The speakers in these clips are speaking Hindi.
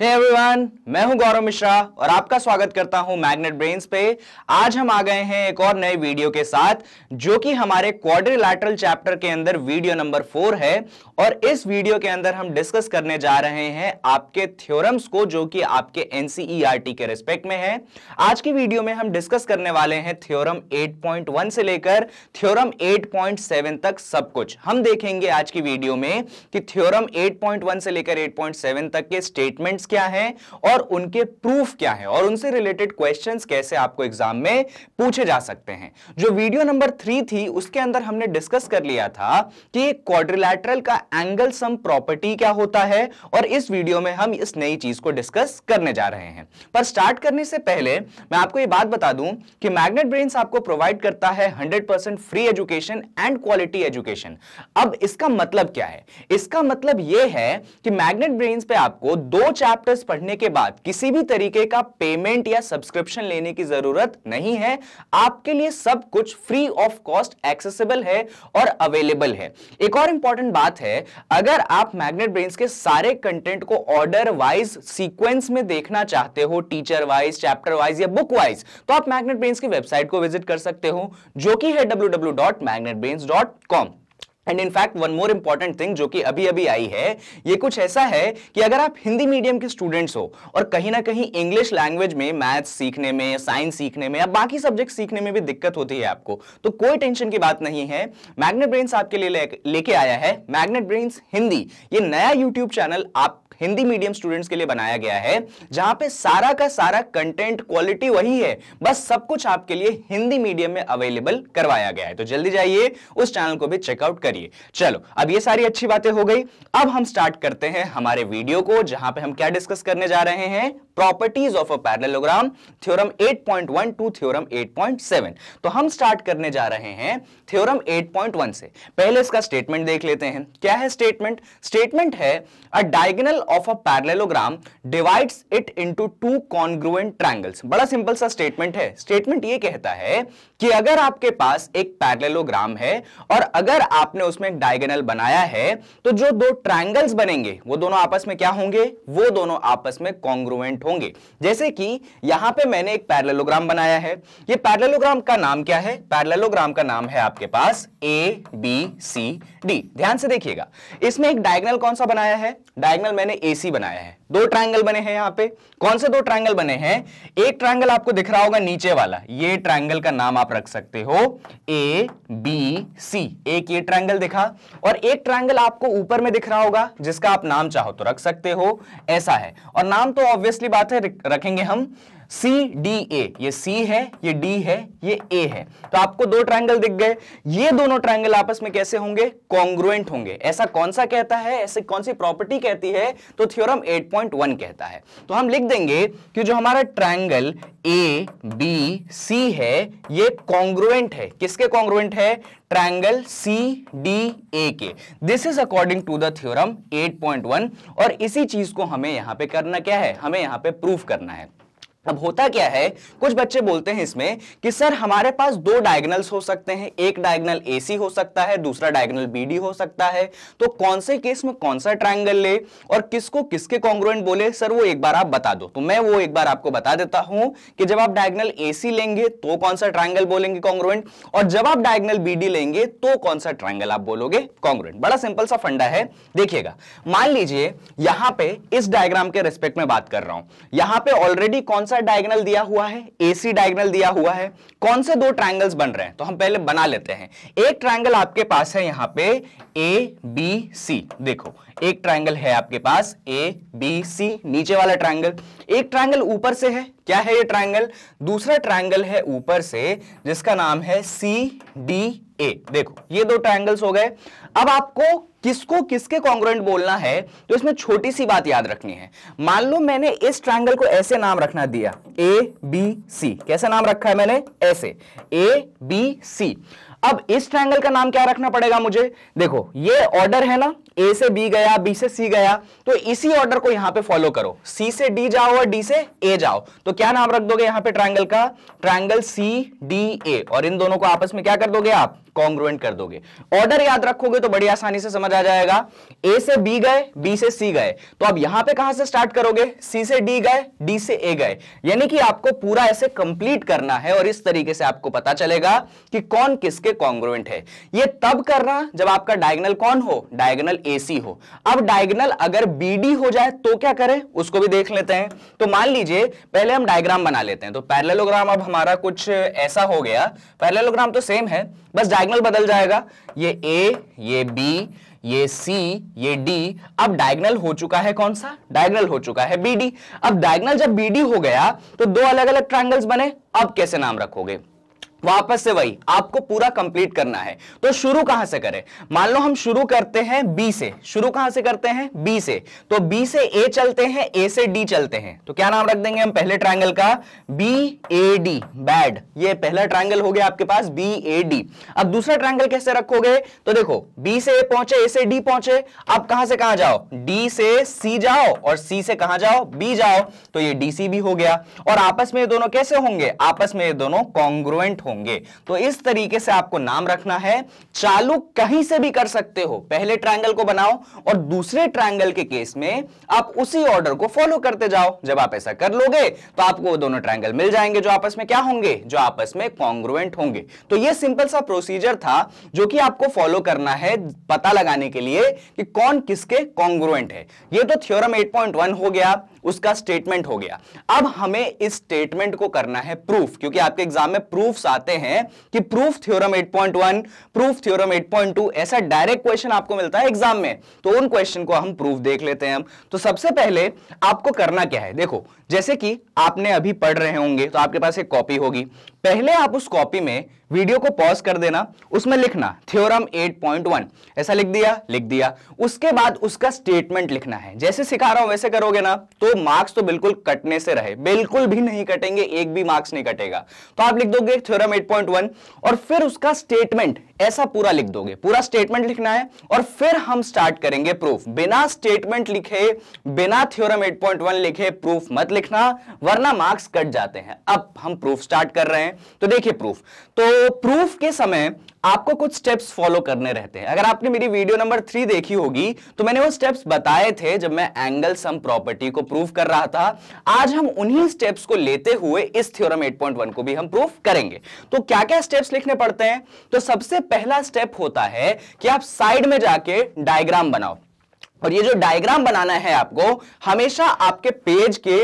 हे hey एवरीवन मैं हूं गौरव मिश्रा और आपका स्वागत करता हूं मैग्नेट ब्रेन्स पे आज हम आ गए हैं एक और नए वीडियो के साथ जो कि हमारे क्वाड्रिलैटरल चैप्टर के अंदर वीडियो नंबर फोर है और इस वीडियो के अंदर हम डिस्कस करने जा रहे हैं आपके थ्योरम्स को जो कि आपके एनसीईआरटी e के रिस्पेक्ट में है आज की वीडियो में हम डिस्कस करने वाले हैं थ्योरम वन से लेकर थ्योरम सेवन तक सब कुछ हम देखेंगे आज की वीडियो में कि थ्योरम वन से लेकर सेवन तक के स्टेटमेंट्स क्या है और उनके प्रूफ क्या है और उनसे रिलेटेड क्वेश्चंस कैसे आपको एग्जाम में पूछे जा सकते हैं जो वीडियो नंबर थ्री थी उसके अंदर हमने डिस्कस कर लिया था कि क्वाड्रिलैटरल का एंगल सम प्रॉपर्टी क्या होता है और इस वीडियो में हम इस नई चीज को डिस्कस करने जा रहे हैं पर स्टार्ट करने से पहले मैं आपको ये बात बता दूं कि मैग्नेट ब्रेन आपको प्रोवाइड करता है 100% free education and quality education अब इसका मतलब क्या है इसका मतलब यह है कि मैग्नेट ब्रेन पे आपको दो चैप चैप्टर्स पढ़ने के बाद किसी भी तरीके का पेमेंट या सब्सक्रिप्शन लेने की जरूरत नहीं है आपके लिए सब कुछ फ्री ऑफ कॉस्ट एक्सेसिबल है और अवेलेबल है एक और इंपॉर्टेंट बात है अगर आप मैग्नेट ब्रेन्स के सारे कंटेंट को ऑर्डर वाइज सीक्वेंस में देखना चाहते हो टीचर वाइज चैप्टर वाइज या बुक वाइज तो आप मैग्नेट ब्रेन्स की वेबसाइट को विजिट कर सकते हो जो कि है W and in fact one more important thing जो कि अभी अभी आई है ये कुछ ऐसा है कि अगर आप हिंदी मीडियम के स्टूडेंट्स हो और कहीं ना कहीं इंग्लिश लैंग्वेज में मैथ्स सीखने में साइंस सीखने में या बाकी सब्जेक्ट सीखने में भी दिक्कत होती है आपको तो कोई टेंशन की बात नहीं है मैग्नेट ब्रेन्स आपके लिए लेके ले आया है मैग्नेट ब्रेन्स हिंदी ये नया यूट्यूब चैनल आप हिंदी मीडियम स्टूडेंट्स के लिए बनाया गया है जहां पे सारा का सारा कंटेंट क्वालिटी वही है बस सब कुछ आपके लिए हिंदी मीडियम में अवेलेबल करवाया गया है तो जल्दी जाइए उस चैनल को भी चेकआउट करिए चलो अब ये सारी अच्छी बातें हो गई अब हम स्टार्ट करते हैं हमारे वीडियो को जहां पर हम क्या डिस्कस करने जा रहे हैं properties of a parallelogram theorem 8.1 to theorem 8.7 तो हम स्टार्ट करने जा रहे हैं थ्योरम 8.1 से पहले इसका स्टेटमेंट देख लेते हैं क्या है स्टेटमेंट स्टेटमेंट है a diagonal of a parallelogram divides it into two congruent triangles बड़ा सिंपल सा स्टेटमेंट है स्टेटमेंट ये कहता है कि अगर आपके पास एक पैरलेलोग्राम है और अगर आपने उसमें एक डायगोनल बनाया है तो जो दो ट्रायंगल्स बनेंगे वो दोनों आपस में क्या होंगे वो दोनों आपस में कॉन्ग्रुएंट होंगे जैसे कि यहां पे मैंने एक पैरलेलोग्राम बनाया है ये पैरलेलोग्राम का नाम क्या है पैरलेलोग्राम का नाम है आपके पास ए बी सी डी ध्यान से देखिएगा इसमें एक डायगनल कौन सा बनाया है डायगनल मैंने सी बनाया है दो ट्राइंगल बने हैं यहाँ पे कौन से दो ट्राइंगल बने हैं एक ट्राइंगल आपको दिख रहा होगा नीचे वाला ये ट्राइंगल का नाम आप रख सकते हो ए बी सी एक ये ट्राइंगल दिखा और एक ट्राइंगल आपको ऊपर में दिख रहा होगा जिसका आप नाम चाहो तो रख सकते हो ऐसा है और नाम तो ऑब्वियसली बात है रखेंगे हम सी डी ए ये सी है ये डी है ये ए है तो आपको दो ट्राइंगल दिख गए ये दोनों ट्राइंगल आपस में कैसे होंगे कॉन्ग्रुएंट होंगे ऐसा कौन सा कहता है ऐसी कौन सी प्रॉपर्टी कहती है तो थ्योरम 8.1 कहता है तो हम लिख देंगे कि जो हमारा ट्राइंगल ए बी सी है ये कॉन्ग्रुएंट है किसके कॉन्ग्रुएंट है ट्राइंगल सी डी ए के this is according to the theorem 8.1 और इसी चीज को हमें यहां पे करना क्या है हमें यहां पे प्रूफ करना है अब होता क्या है कुछ बच्चे बोलते हैं इसमें कि सर हमारे पास दो डायगनल्स हो सकते हैं एक डायगनल ए हो सकता है दूसरा डायगनल बी हो सकता है तो कौन से केस में कौन सा ट्राइंगल ले और किसको किसके कॉन्ग्रुएंट बोले सर वो एक बार आप बता दो तो मैं वो एक बार आपको बता देता हूं कि जब आप डायगनल ए लेंगे तो कौन सा ट्राइंगल बोलेंगे कॉन्ग्रुएंट और जब आप डायगनल बी लेंगे तो कौन सा ट्राइंगल आप बोलोगे कॉन्ग्रुएंट बड़ा सिंपल सा फंडा है देखिएगा मान लीजिए यहां पर इस डायग्राम के रेस्पेक्ट में बात कर रहा हूं यहां पर ऑलरेडी कौन सा सा डायगनल दिया हुआ है ए सी डायगनल दिया हुआ है कौन से दो ट्राइंगल्स बन रहे हैं तो हम पहले बना लेते हैं एक ट्राइंगल आपके पास है यहां पे ए बी सी देखो एक ट्राइंगल है आपके पास ए बी सी नीचे वाला ट्राइंगल एक ट्राइंगल ऊपर से है क्या है ये ट्राइंगल दूसरा ट्राइंगल है ऊपर से जिसका नाम है सी डी ए देखो ये दो ट्राइंगल्स हो गए अब आपको किसको किसके कॉन्ग्रेंट बोलना है तो इसमें छोटी सी बात याद रखनी है मान लो मैंने इस ट्राइंगल को ऐसे नाम रखना दिया ए बी सी कैसे नाम रखा है मैंने ऐसे ए बी सी अब इस ट्रायंगल का नाम क्या रखना पड़ेगा मुझे देखो ये ऑर्डर है ना ए से बी गया बी से सी गया तो इसी ऑर्डर को यहां पे फॉलो करो सी से डी जाओ और डी से ए जाओ तो क्या नाम रख दोगे यहां पे ट्रायंगल का ट्रायंगल सी डी ए और इन दोनों को आपस में क्या कर दोगे आप कॉन्ग्रुएंट कर दोगे ऑर्डर याद रखोगे तो बड़ी आसानी से समझ आ जाएगा ए से बी गए बी से सी गए तो अब यहां पर कहां से स्टार्ट करोगे सी से डी गए डी से ए गए यानी कि आपको पूरा ऐसे कंप्लीट करना है और इस तरीके से आपको पता चलेगा कि कौन किसके कॉन्ग्रुएंट है यह तब करना जब आपका डायगनल कौन हो डायगनल AC हो अब डायगनल अगर BD हो जाए तो क्या करें उसको भी देख लेते हैं तो मान लीजिए पहले हम डायग्राम बना लेते हैं तो पैरेललोग्राम अब हमारा कुछ ऐसा हो गया पैरेललोग्राम तो सेम है बस डायगनल बदल जाएगा ये ए ये बी ये सी ये डी अब डायगनल हो चुका है कौन सा डायगनल हो चुका है बी डी अब डायगनल जब बी डी हो गया तो दो अलग अलग ट्राइंगल्स बने अब कैसे नाम रखोगे वापस से वही आपको पूरा कंप्लीट करना है तो शुरू कहां से करें मान लो हम शुरू करते हैं बी से शुरू कहां से करते हैं बी से तो बी से ए चलते हैं ए से डी चलते हैं तो क्या नाम रख देंगे हम पहले ट्रायंगल का बी ए डी बैड ये पहला ट्रायंगल हो गया आपके पास बी ए डी अब दूसरा ट्रायंगल कैसे रखोगे तो देखो बी से ए पहुंचे ए से डी पहुंचे अब कहां से कहां जाओ डी से सी जाओ और सी से कहां जाओ बी जाओ तो ये डी सी भी हो गया और आपस में ये दोनों कैसे होंगे आपस में ये दोनों कॉन्ग्रुएंट होंगे तो इस तरीके से आपको नाम रखना है चालू कहीं से भी कर सकते हो पहले ट्रायंगल को बनाओ और दूसरे ट्रायंगल के केस में आप उसी ऑर्डर को फॉलो करते जाओ जब आप ऐसा कर लोगे तो आपको दोनों ट्रायंगल मिल जाएंगे जो आपस में क्या होंगे जो आपस में कॉन्ग्रुएंट होंगे तो यह सिंपल सा प्रोसीजर था जो कि आपको फॉलो करना है पता लगाने के लिए कि कौन किसके कॉन्ग्रुएंट है यह तो थ्योरम एट हो गया उसका स्टेटमेंट हो गया अब हमें इस स्टेटमेंट को करना है प्रूफ क्योंकि आपके एग्जाम में प्रूफ्स आते हैं कि प्रूफ थ्योरम 8.1 प्रूफ थ्योरम 8.2 ऐसा डायरेक्ट क्वेश्चन आपको मिलता है एग्जाम में तो उन क्वेश्चन को हम प्रूफ देख लेते हैं हम तो सबसे पहले आपको करना क्या है देखो जैसे कि आपने अभी पढ़ रहे होंगे तो आपके पास एक कॉपी होगी पहले आप उस कॉपी में वीडियो को पॉज कर देना उसमें लिखना थ्योरम 8.1 ऐसा लिख दिया लिख दिया उसके बाद उसका स्टेटमेंट लिखना है जैसे सिखा रहा हूं वैसे करोगे ना तो मार्क्स तो बिल्कुल कटने से रहे बिल्कुल भी नहीं कटेंगे एक भी मार्क्स नहीं कटेगा तो आप लिख दोगे थ्योरम 8.1 और फिर उसका स्टेटमेंट ऐसा पूरा लिख दोगे पूरा स्टेटमेंट लिखना है और फिर हम स्टार्ट करेंगे प्रूफ बिना स्टेटमेंट लिखे बिना थ्योरम एट लिखे प्रूफ मत लिखना वरना मार्क्स कट जाते हैं अब हम प्रूफ स्टार्ट कर रहे हैं हैं तो देखिए प्रूफ तो प्रूफ के समय आपको कुछ स्टेप्स फॉलो करने रहते हैं अगर आपने मेरी वीडियो नंबर थ्री देखी होगी तो मैंने वो स्टेप्स बताए थे जब मैं एंगल सम प्रॉपर्टी को प्रूफ कर रहा था आज हम उन्हीं स्टेप्स को लेते हुए इस थ्योरम 8.1 को भी हम प्रूफ करेंगे तो क्या क्या स्टेप्स लिखने पड़ते हैं तो सबसे पहला स्टेप होता है कि आप साइड में जाके डायग्राम बनाओ और ये जो डायग्राम बनाना है आपको हमेशा आपके पेज के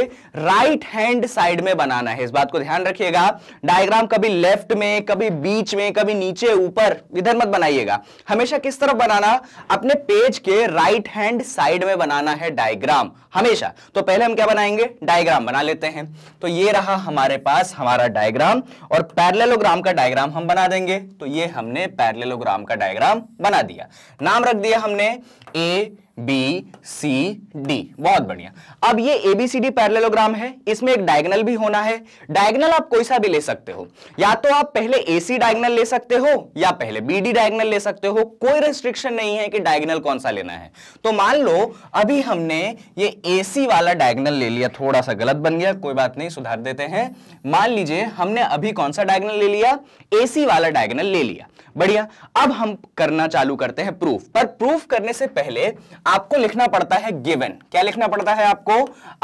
राइट हैंड साइड में बनाना है इस बात को ध्यान रखिएगा डायग्राम कभी लेफ्ट में कभी बीच में कभी नीचे ऊपर इधर मत बनाइएगा हमेशा किस तरफ बनाना अपने पेज के राइट हैंड साइड में बनाना है डायग्राम हमेशा तो पहले हम क्या बनाएंगे डायग्राम बना लेते हैं तो ये रहा हमारे पास हमारा डायग्राम और पैरलेलोग्राम का डायग्राम हम बना देंगे तो ये हमने पैरलेलोग्राम का डायग्राम बना दिया नाम रख दिया हमने ए बी सी डी बहुत बढ़िया अब ये एबीसीडी पैरेललोग्राम है इसमें एक डायगनल भी होना है डायगनल आप कोई सा भी ले सकते हो या तो आप पहले एसी डायगनल ले सकते हो या पहले बी डी डायगनल ले सकते हो कोई रेस्ट्रिक्शन नहीं है कि डायगनल कौन सा लेना है तो मान लो अभी हमने ये ए सी वाला डायगनल ले लिया थोड़ा सा गलत बन गया कोई बात नहीं सुधार देते हैं मान लीजिए हमने अभी कौन सा डायगनल ले लिया ए सी वाला डायगनल ले लिया बढ़िया अब हम करना चालू करते हैं प्रूफ पर प्रूफ करने से पहले आपको लिखना पड़ता है गिवन क्या लिखना पड़ता है आपको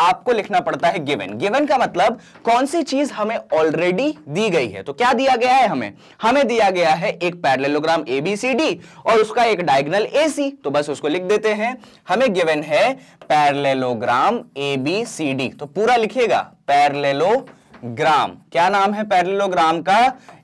आपको लिखना पड़ता है गिवन गिवन का मतलब कौन सी चीज हमें ऑलरेडी दी गई है तो क्या दिया गया है हमें हमें दिया गया है एक ए बी सी डी और उसका एक डायगनल सी तो बस उसको लिख देते हैं हमें गिवन है parallelogram A B C D तो पूरा लिखिएगा पैरलेलोग्राम क्या नाम है पैरेललोग्राम का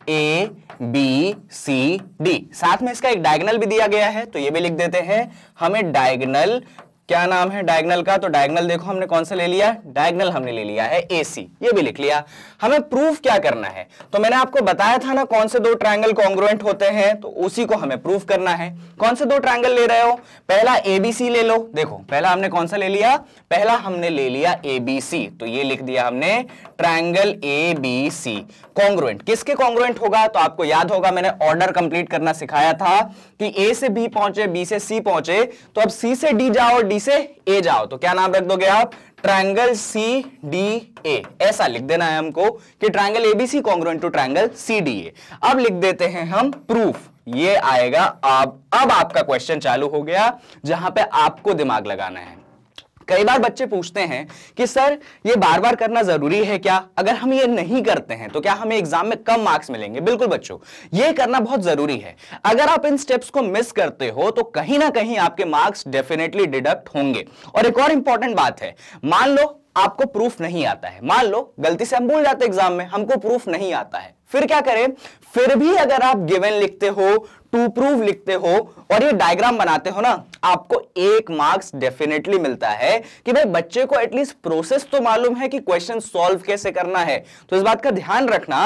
ए बी सी डी साथ में इसका एक डायगनल भी दिया गया है तो ये भी लिख देते हैं हमें डायगनल क्या नाम है डायगनल का तो डायगनल देखो हमने कौन सा ले लिया डायगनल हमने ले लिया है ए सी ये भी लिख लिया हमें प्रूफ क्या करना है तो मैंने आपको बताया था ना कौन से दो ट्राइंगल कॉन्ग्रुएंट होते हैं तो उसी को हमें प्रूफ करना है कौन से दो ट्राइंगल ले रहे हो पहला सी ले लो देखो पहला हमने कौन सा ले लिया पहला हमने ले लिया सी तो ये लिख दिया हमने triangle A B C congruent किसके कॉन्ग्रुएंट होगा तो आपको याद होगा मैंने ऑर्डर कंप्लीट करना सिखाया था कि ए से बी पहुंचे बी से सी पहुंचे तो अब सी से डी जाओ डी बी से ए जाओ तो क्या नाम रख दोगे आप ट्रायंगल सी डी ए ऐसा लिख देना है हमको कि triangle ABC congruent to triangle C D A अब लिख देते हैं हम प्रूफ ये आएगा अब अब आपका क्वेश्चन चालू हो गया जहां पे आपको दिमाग लगाना है कई बार बच्चे पूछते हैं कि सर ये बार बार करना जरूरी है क्या अगर हम ये नहीं करते हैं तो क्या हमें एग्जाम में कम मार्क्स मिलेंगे बिल्कुल बच्चों ये करना बहुत जरूरी है अगर आप इन स्टेप्स को मिस करते हो तो कहीं ना कहीं आपके मार्क्स डेफिनेटली डिडक्ट होंगे और एक और इंपॉर्टेंट बात है मान लो आपको प्रूफ नहीं आता है मान लो गलती से हम भूल जाते एग्जाम में हमको प्रूफ नहीं आता है फिर क्या करें फिर भी अगर आप गिवन लिखते हो टू प्रूफ लिखते हो और ये डायग्राम बनाते हो ना आपको एक मार्क्स डेफिनेटली मिलता है कि भाई बच्चे को एटलीस्ट प्रोसेस तो मालूम है कि क्वेश्चन सॉल्व कैसे करना है तो इस बात का ध्यान रखना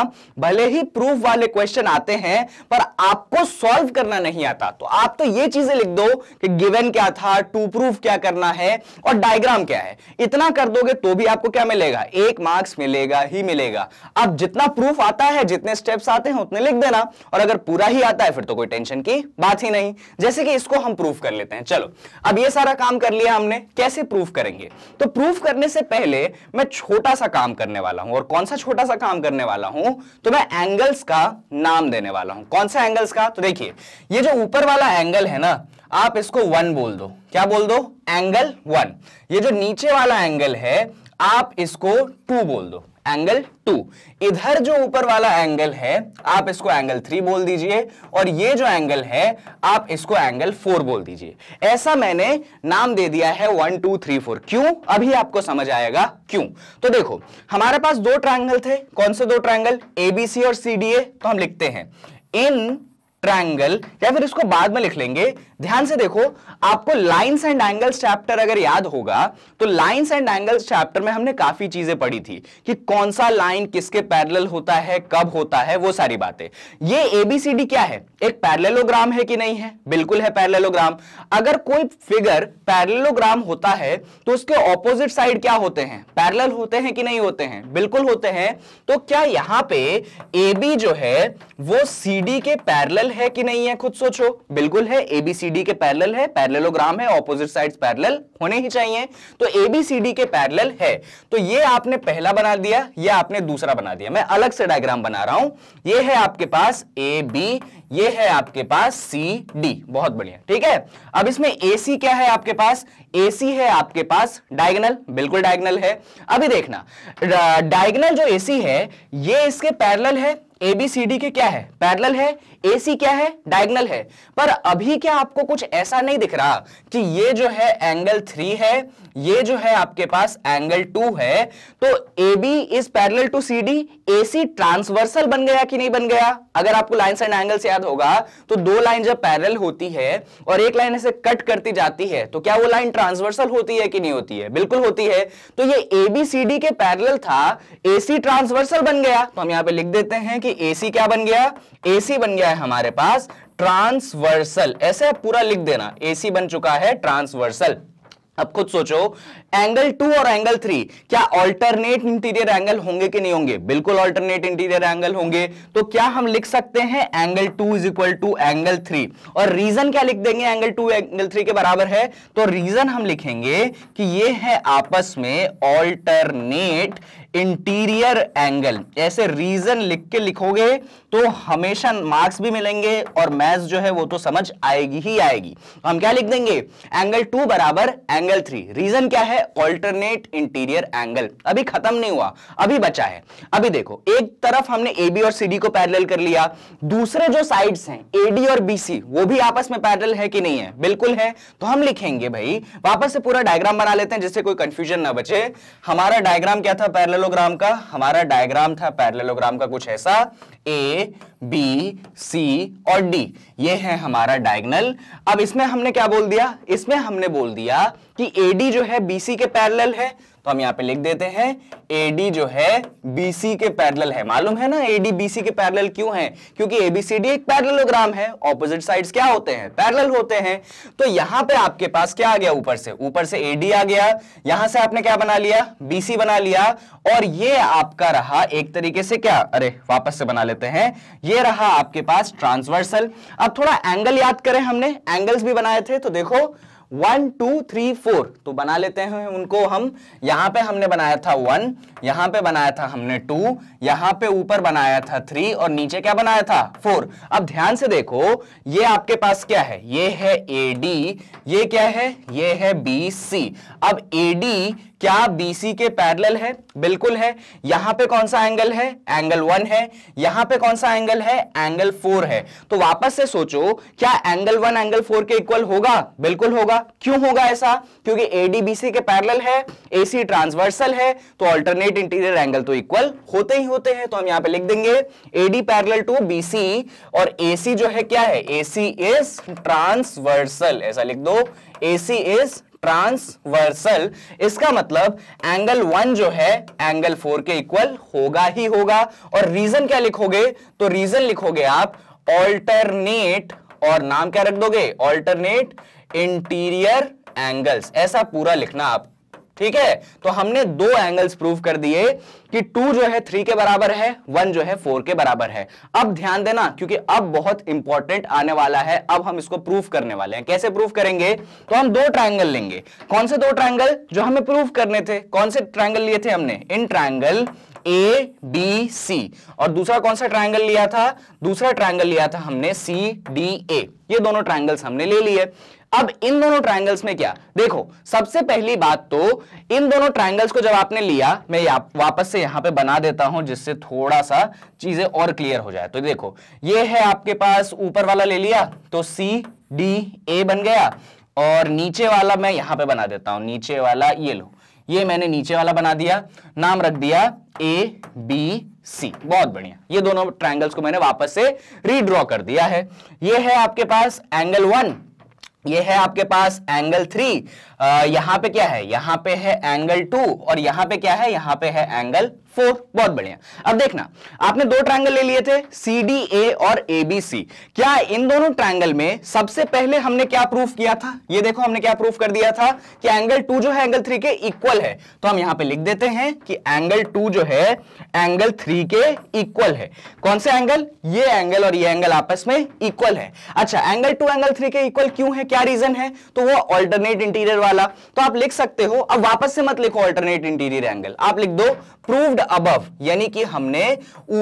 भले ही प्रूफ वाले क्वेश्चन आते हैं पर आपको सॉल्व करना नहीं आता तो आप तो ये चीजें लिख दो कि गिवन क्या था टू प्रूफ क्या करना है और डायग्राम क्या है इतना कर दोगे तो भी आपको क्या मिलेगा एक मार्क्स मिलेगा ही मिलेगा अब जितना प्रूफ आता है जितने स्टेप्स आते हैं उतने लिख देना और अगर पूरा ही आता है फिर तो कोई टेंशन की बात ही नहीं जैसे कि इसको हम प्रूफ कर लेते हैं चलो अब ये सारा काम कर लिया हमने कैसे प्रूफ करेंगे तो प्रूफ करने से पहले मैं छोटा सा काम करने वाला हूं और कौन सा छोटा सा काम करने वाला हूं तो मैं एंगल्स का नाम देने वाला हूं कौन सा एंगल्स का तो देखिए ये जो ऊपर वाला एंगल है ना आप इसको वन बोल दो क्या बोल दो एंगल वन ये जो नीचे वाला एंगल है आप इसको टू बोल दो एंगल टू इधर जो ऊपर वाला एंगल है आप इसको एंगल थ्री बोल दीजिए और ये जो एंगल है आप इसको एंगल फोर बोल दीजिए ऐसा मैंने नाम दे दिया है वन टू थ्री फोर क्यों अभी आपको समझ आएगा क्यों तो देखो हमारे पास दो ट्राइंगल थे कौन से दो ट्राइंगल एबीसी और सी तो हम लिखते हैं इन ट्रायंगल या फिर इसको बाद में लिख लेंगे ध्यान से देखो आपको लाइंस एंड एंगल्स चैप्टर अगर याद होगा तो लाइंस एंड एंगल्स चैप्टर में हमने काफी चीजें पढ़ी थी कि कौन सा लाइन किसके पैरेलल होता है कब होता है वो सारी बातें ये एबीसीडी क्या है एक पैरेललोग्राम है कि नहीं है बिल्कुल है पैरेललोग्राम अगर कोई फिगर पैरेललोग्राम होता है तो उसके ऑपोजिट साइड क्या होते हैं पैरेलल होते हैं कि नहीं होते हैं बिल्कुल होते हैं तो क्या यहां पे एबी जो है वो सीडी के पैरेलल पैरेलल है कि नहीं है खुद सोचो बिल्कुल है एबीसीडी के पैरेलल है पैरेललोग्राम है ऑपोजिट साइड्स पैरेलल होने ही चाहिए तो एबीसीडी के पैरेलल है तो ये आपने पहला बना दिया ये आपने दूसरा बना दिया मैं अलग से डायग्राम बना रहा हूं ये है आपके पास ए बी ये है आपके पास सी डी बहुत बढ़िया ठीक है अब इसमें ए सी क्या है आपके पास ए सी है आपके पास डायगनल बिल्कुल डायगनल है अभी देखना डायगनल जो ए सी है ये इसके पैरेलल है एबीसीडी के क्या है पैरल है एसी क्या है डायगनल है पर अभी क्या आपको कुछ ऐसा नहीं दिख रहा कि ये जो है एंगल थ्री है ये जो है आपके पास एंगल टू है तो A B is parallel to C D A C transversal बन गया कि नहीं बन गया अगर आपको लाइन एंड एंगल्स याद होगा तो दो लाइन जब पैरल होती है और एक लाइन ऐसे कट करती जाती है तो क्या वो लाइन ट्रांसवर्सल होती है कि नहीं होती है बिल्कुल होती है तो ये ए बी सी डी के पैरल था ए सी ट्रांसवर्सल बन गया तो हम यहां पर लिख देते हैं कि ए सी क्या बन गया ए सी बन गया है हमारे पास ट्रांसवर्सल ऐसे पूरा लिख देना ए सी बन चुका है ट्रांसवर्सल अब खुद सोचो एंगल टू और एंगल थ्री क्या ऑल्टरनेट इंटीरियर एंगल होंगे कि नहीं होंगे बिल्कुल ऑल्टरनेट इंटीरियर एंगल होंगे तो क्या हम लिख सकते हैं angle two is equal to angle three और रीजन क्या लिख देंगे एंगल टू एंगल थ्री के बराबर है तो रीजन हम लिखेंगे कि ये है आपस में ऑल्टरनेट इंटीरियर एंगल ऐसे रीजन लिख के लिखोगे तो हमेशा मार्क्स भी मिलेंगे और मैथ्स जो है वो तो समझ आएगी ही आएगी हम क्या लिख देंगे एंगल टू बराबर एंगल थ्री रीजन क्या है है ऑल्टरनेट इंटीरियर एंगल अभी खत्म नहीं हुआ अभी बचा है अभी देखो एक तरफ हमने ए बी और सी डी को पैरेलल कर लिया दूसरे जो साइड्स हैं ए डी और बी सी वो भी आपस में पैरेलल है कि नहीं है बिल्कुल है तो हम लिखेंगे भाई वापस से पूरा डायग्राम बना लेते हैं जिससे कोई कंफ्यूजन ना बचे हमारा डायग्राम क्या था पैरेललोग्राम का हमारा डायग्राम था पैरेललोग्राम का कुछ ऐसा ए बी सी और डी ये है हमारा डायगनल अब इसमें हमने क्या बोल दिया इसमें हमने बोल दिया कि ए डी जो है बी सी के पैरेलल है तो हम यहाँ पे लिख देते हैं एडी जो है बीसी के पैरेलल है मालूम है ना एडी बीसी के पैरेलल क्यों है क्योंकि एबीसीडी एक पैरेललोग्राम है ऑपोजिट साइड्स क्या होते हैं पैरेलल होते हैं तो यहां पे आपके पास क्या आ गया ऊपर से ऊपर से एडी आ गया यहां से आपने क्या बना लिया बीसी बना लिया और ये आपका रहा एक तरीके से क्या अरे वापस से बना लेते हैं ये रहा आपके पास ट्रांसवर्सल अब थोड़ा एंगल याद करें हमने एंगल्स भी बनाए थे तो देखो वन टू थ्री फोर तो बना लेते हैं उनको हम यहां पे हमने बनाया था वन यहां पे बनाया था हमने टू यहां पे ऊपर बनाया था थ्री और नीचे क्या बनाया था फोर अब ध्यान से देखो ये आपके पास क्या है ये है ए डी ये क्या है ये है बी सी अब ए डी क्या BC के पैरेलल है बिल्कुल है यहां पे कौन सा एंगल है एंगल वन है यहां पे कौन सा एंगल है एंगल फोर है तो वापस से सोचो क्या एंगल वन एंगल फोर के इक्वल होगा बिल्कुल होगा क्यों होगा ऐसा क्योंकि एडीबीसी के पैरेलल है एसी ट्रांसवर्सल है तो ऑल्टरनेट इंटीरियर एंगल तो इक्वल होते ही होते हैं तो हम यहां पे लिख देंगे एडी पैरेलल टू BC और AC जो है क्या है AC इज ट्रांसवर्सल ऐसा लिख दो AC इज ट्रांसवर्सल इसका मतलब एंगल वन जो है एंगल फोर के इक्वल होगा ही होगा और रीजन क्या लिखोगे तो रीजन लिखोगे आप ऑल्टरनेट और नाम क्या रख दोगे ऑल्टरनेट इंटीरियर एंगल्स ऐसा पूरा लिखना आपको ठीक है तो हमने दो एंगल्स प्रूव कर दिए कि टू जो है थ्री के बराबर है वन जो है फोर के बराबर है अब ध्यान देना क्योंकि अब बहुत इंपॉर्टेंट आने वाला है अब हम इसको प्रूफ करने वाले हैं कैसे प्रूफ करेंगे तो हम दो ट्राइंगल लेंगे कौन से दो ट्राइंगल जो हमें प्रूफ करने थे कौन से ट्राइंगल लिए थे हमने इन ट्राइंगल ए बी सी और दूसरा कौन सा ट्राइंगल लिया था दूसरा ट्राइंगल लिया था हमने सी डी ए ये दोनों ट्राइंगल्स हमने ले लिए अब इन दोनों ट्राइंगल्स में क्या देखो सबसे पहली बात तो इन दोनों ट्राइंगल्स को जब आपने लिया मैं वापस से यहां पे बना देता हूं जिससे थोड़ा सा चीजें और क्लियर हो जाए तो देखो ये है आपके पास ऊपर वाला ले लिया तो सी डी ए बन गया और नीचे वाला मैं यहां पर बना देता हूं नीचे वाला ये लो ये मैंने नीचे वाला बना दिया नाम रख दिया ए बी सी बहुत बढ़िया ये दोनों ट्राइंगल्स को मैंने वापस से रीड्रॉ कर दिया है ये है आपके पास एंगल वन ये है आपके पास एंगल थ्री यहां पे क्या है यहां पे है एंगल टू और यहां पे क्या है यहां पे है एंगल फोर बहुत बढ़िया अब देखना आपने दो ट्रायंगल ले लिए थे सी डी ए और ए बी सी क्या इन दोनों ट्रायंगल में सबसे पहले हमने क्या प्रूफ किया था ये देखो हमने क्या प्रूफ कर दिया था कि एंगल टू जो है एंगल थ्री के इक्वल है तो हम यहां पे लिख देते हैं कि एंगल टू जो है एंगल थ्री के इक्वल है कौन से एंगल ये एंगल और ये एंगल आपस में इक्वल है अच्छा एंगल टू एंगल थ्री के इक्वल क्यों है क्या रीजन है तो वो ऑल्टरनेट इंटीरियर वाला तो आप लिख सकते हो अब वापस से मत लिखो ऑल्टरनेट इंटीरियर एंगल आप लिख दो प्रूफ प्रूव्ड अबव यानी कि हमने